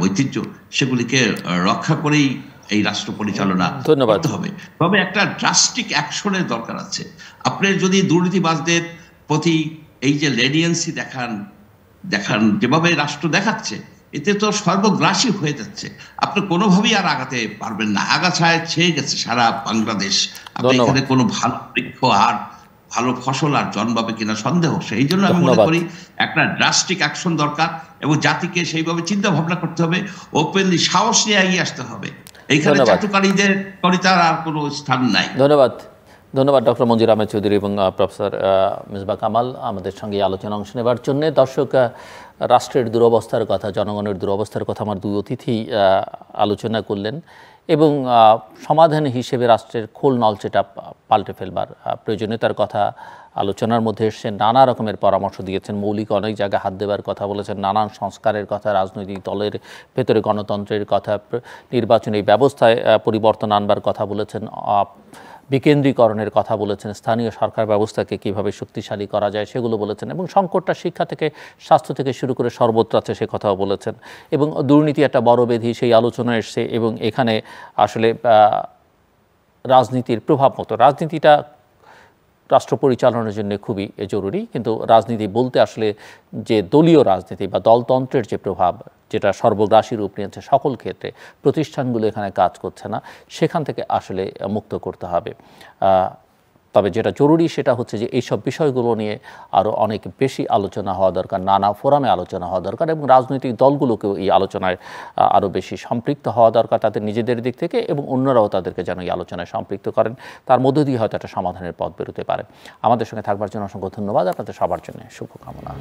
ঐতিহ্য সেগুলিকে রক্ষা করেই এই রাষ্ট্র পরিচালনা করতে হবে তবে একটা ড্রাস্টিক অ্যাকশনের দরকার আছে আপনি যদি দুর্নীতিবাজদের প্রতি এই যে লেডিয়েন্সি দেখান দেখান যেভাবে রাষ্ট্র দেখাচ্ছে এতে তো সর্বগ্রাসী হয়ে যাচ্ছে আপনি কোনোভাবেই আর আগাতে পারবেন না আগাছায় ছেয়ে গেছে সারা বাংলাদেশ আপনি এখানে কোনো ভালো বৃক্ষ আর ভালো ফসল আর জন্মাবে কিনা সন্দেহ সেই জন্য আমি মনে করি একটা ড্রাস্টিক অ্যাকশন দরকার এবং জাতিকে সেইভাবে চিন্তা ভাবনা করতে হবে ওপেনলি সাহস নিয়ে এগিয়ে আসতে হবে এইখানে চাটুকারীদের করিতার আর কোনো স্থান নাই ধন্যবাদ ধন্যবাদ ডক্টর মঞ্জুর আহমেদ চৌধুরী এবং প্রফেসর মিসবা কামাল আমাদের সঙ্গে আলোচনা অংশ নেবার জন্য দর্শক রাষ্ট্রের দুরবস্থার কথা জনগণের দুরবস্থার কথা আমার দুই অতিথি আলোচনা করলেন এবং সমাধান হিসেবে রাষ্ট্রের খোল নলচেটা পাল্টে ফেলবার প্রয়োজনীয়তার কথা আলোচনার মধ্যে এসে নানা রকমের পরামর্শ দিয়েছেন মৌলিক অনেক জায়গায় হাত দেবার কথা বলেছেন নানান সংস্কারের কথা রাজনৈতিক দলের ভেতরে গণতন্ত্রের কথা নির্বাচনী ব্যবস্থায় পরিবর্তন আনবার কথা বলেছেন বিকেন্দ্রীকরণের কথা বলেছেন স্থানীয় সরকার ব্যবস্থাকে কিভাবে শক্তিশালী করা যায় সেগুলো বলেছেন এবং সংকটটা শিক্ষা থেকে স্বাস্থ্য থেকে শুরু করে সর্বত্র আছে সে কথাও বলেছেন এবং দুর্নীতি একটা বড় বেধি সেই আলোচনা এসছে এবং এখানে আসলে রাজনীতির প্রভাব মতো রাজনীতিটা রাষ্ট্র পরিচালনার জন্য খুবই জরুরি কিন্তু রাজনীতি বলতে আসলে যে দলীয় রাজনীতি বা দলতন্ত্রের যে প্রভাব যেটা সর্বগ্রাসী রূপ নিয়েছে সকল ক্ষেত্রে প্রতিষ্ঠানগুলো এখানে কাজ করছে না সেখান থেকে আসলে মুক্ত করতে হবে তবে যেটা জরুরি সেটা হচ্ছে যে এইসব বিষয়গুলো নিয়ে আরও অনেক বেশি আলোচনা হওয়া দরকার নানা ফোরামে আলোচনা হওয়া দরকার এবং রাজনৈতিক দলগুলোকেও এই আলোচনায় আরও বেশি সম্পৃক্ত হওয়া দরকার তাদের নিজেদের দিক থেকে এবং অন্যরাও তাদেরকে যেন এই আলোচনায় সম্পৃক্ত করেন তার মধ্য দিয়ে হয়তো একটা সমাধানের পথ বেরোতে পারে আমাদের সঙ্গে থাকবার জন্য অসংখ্য ধন্যবাদ আপনাদের সবার জন্য শুভকামনা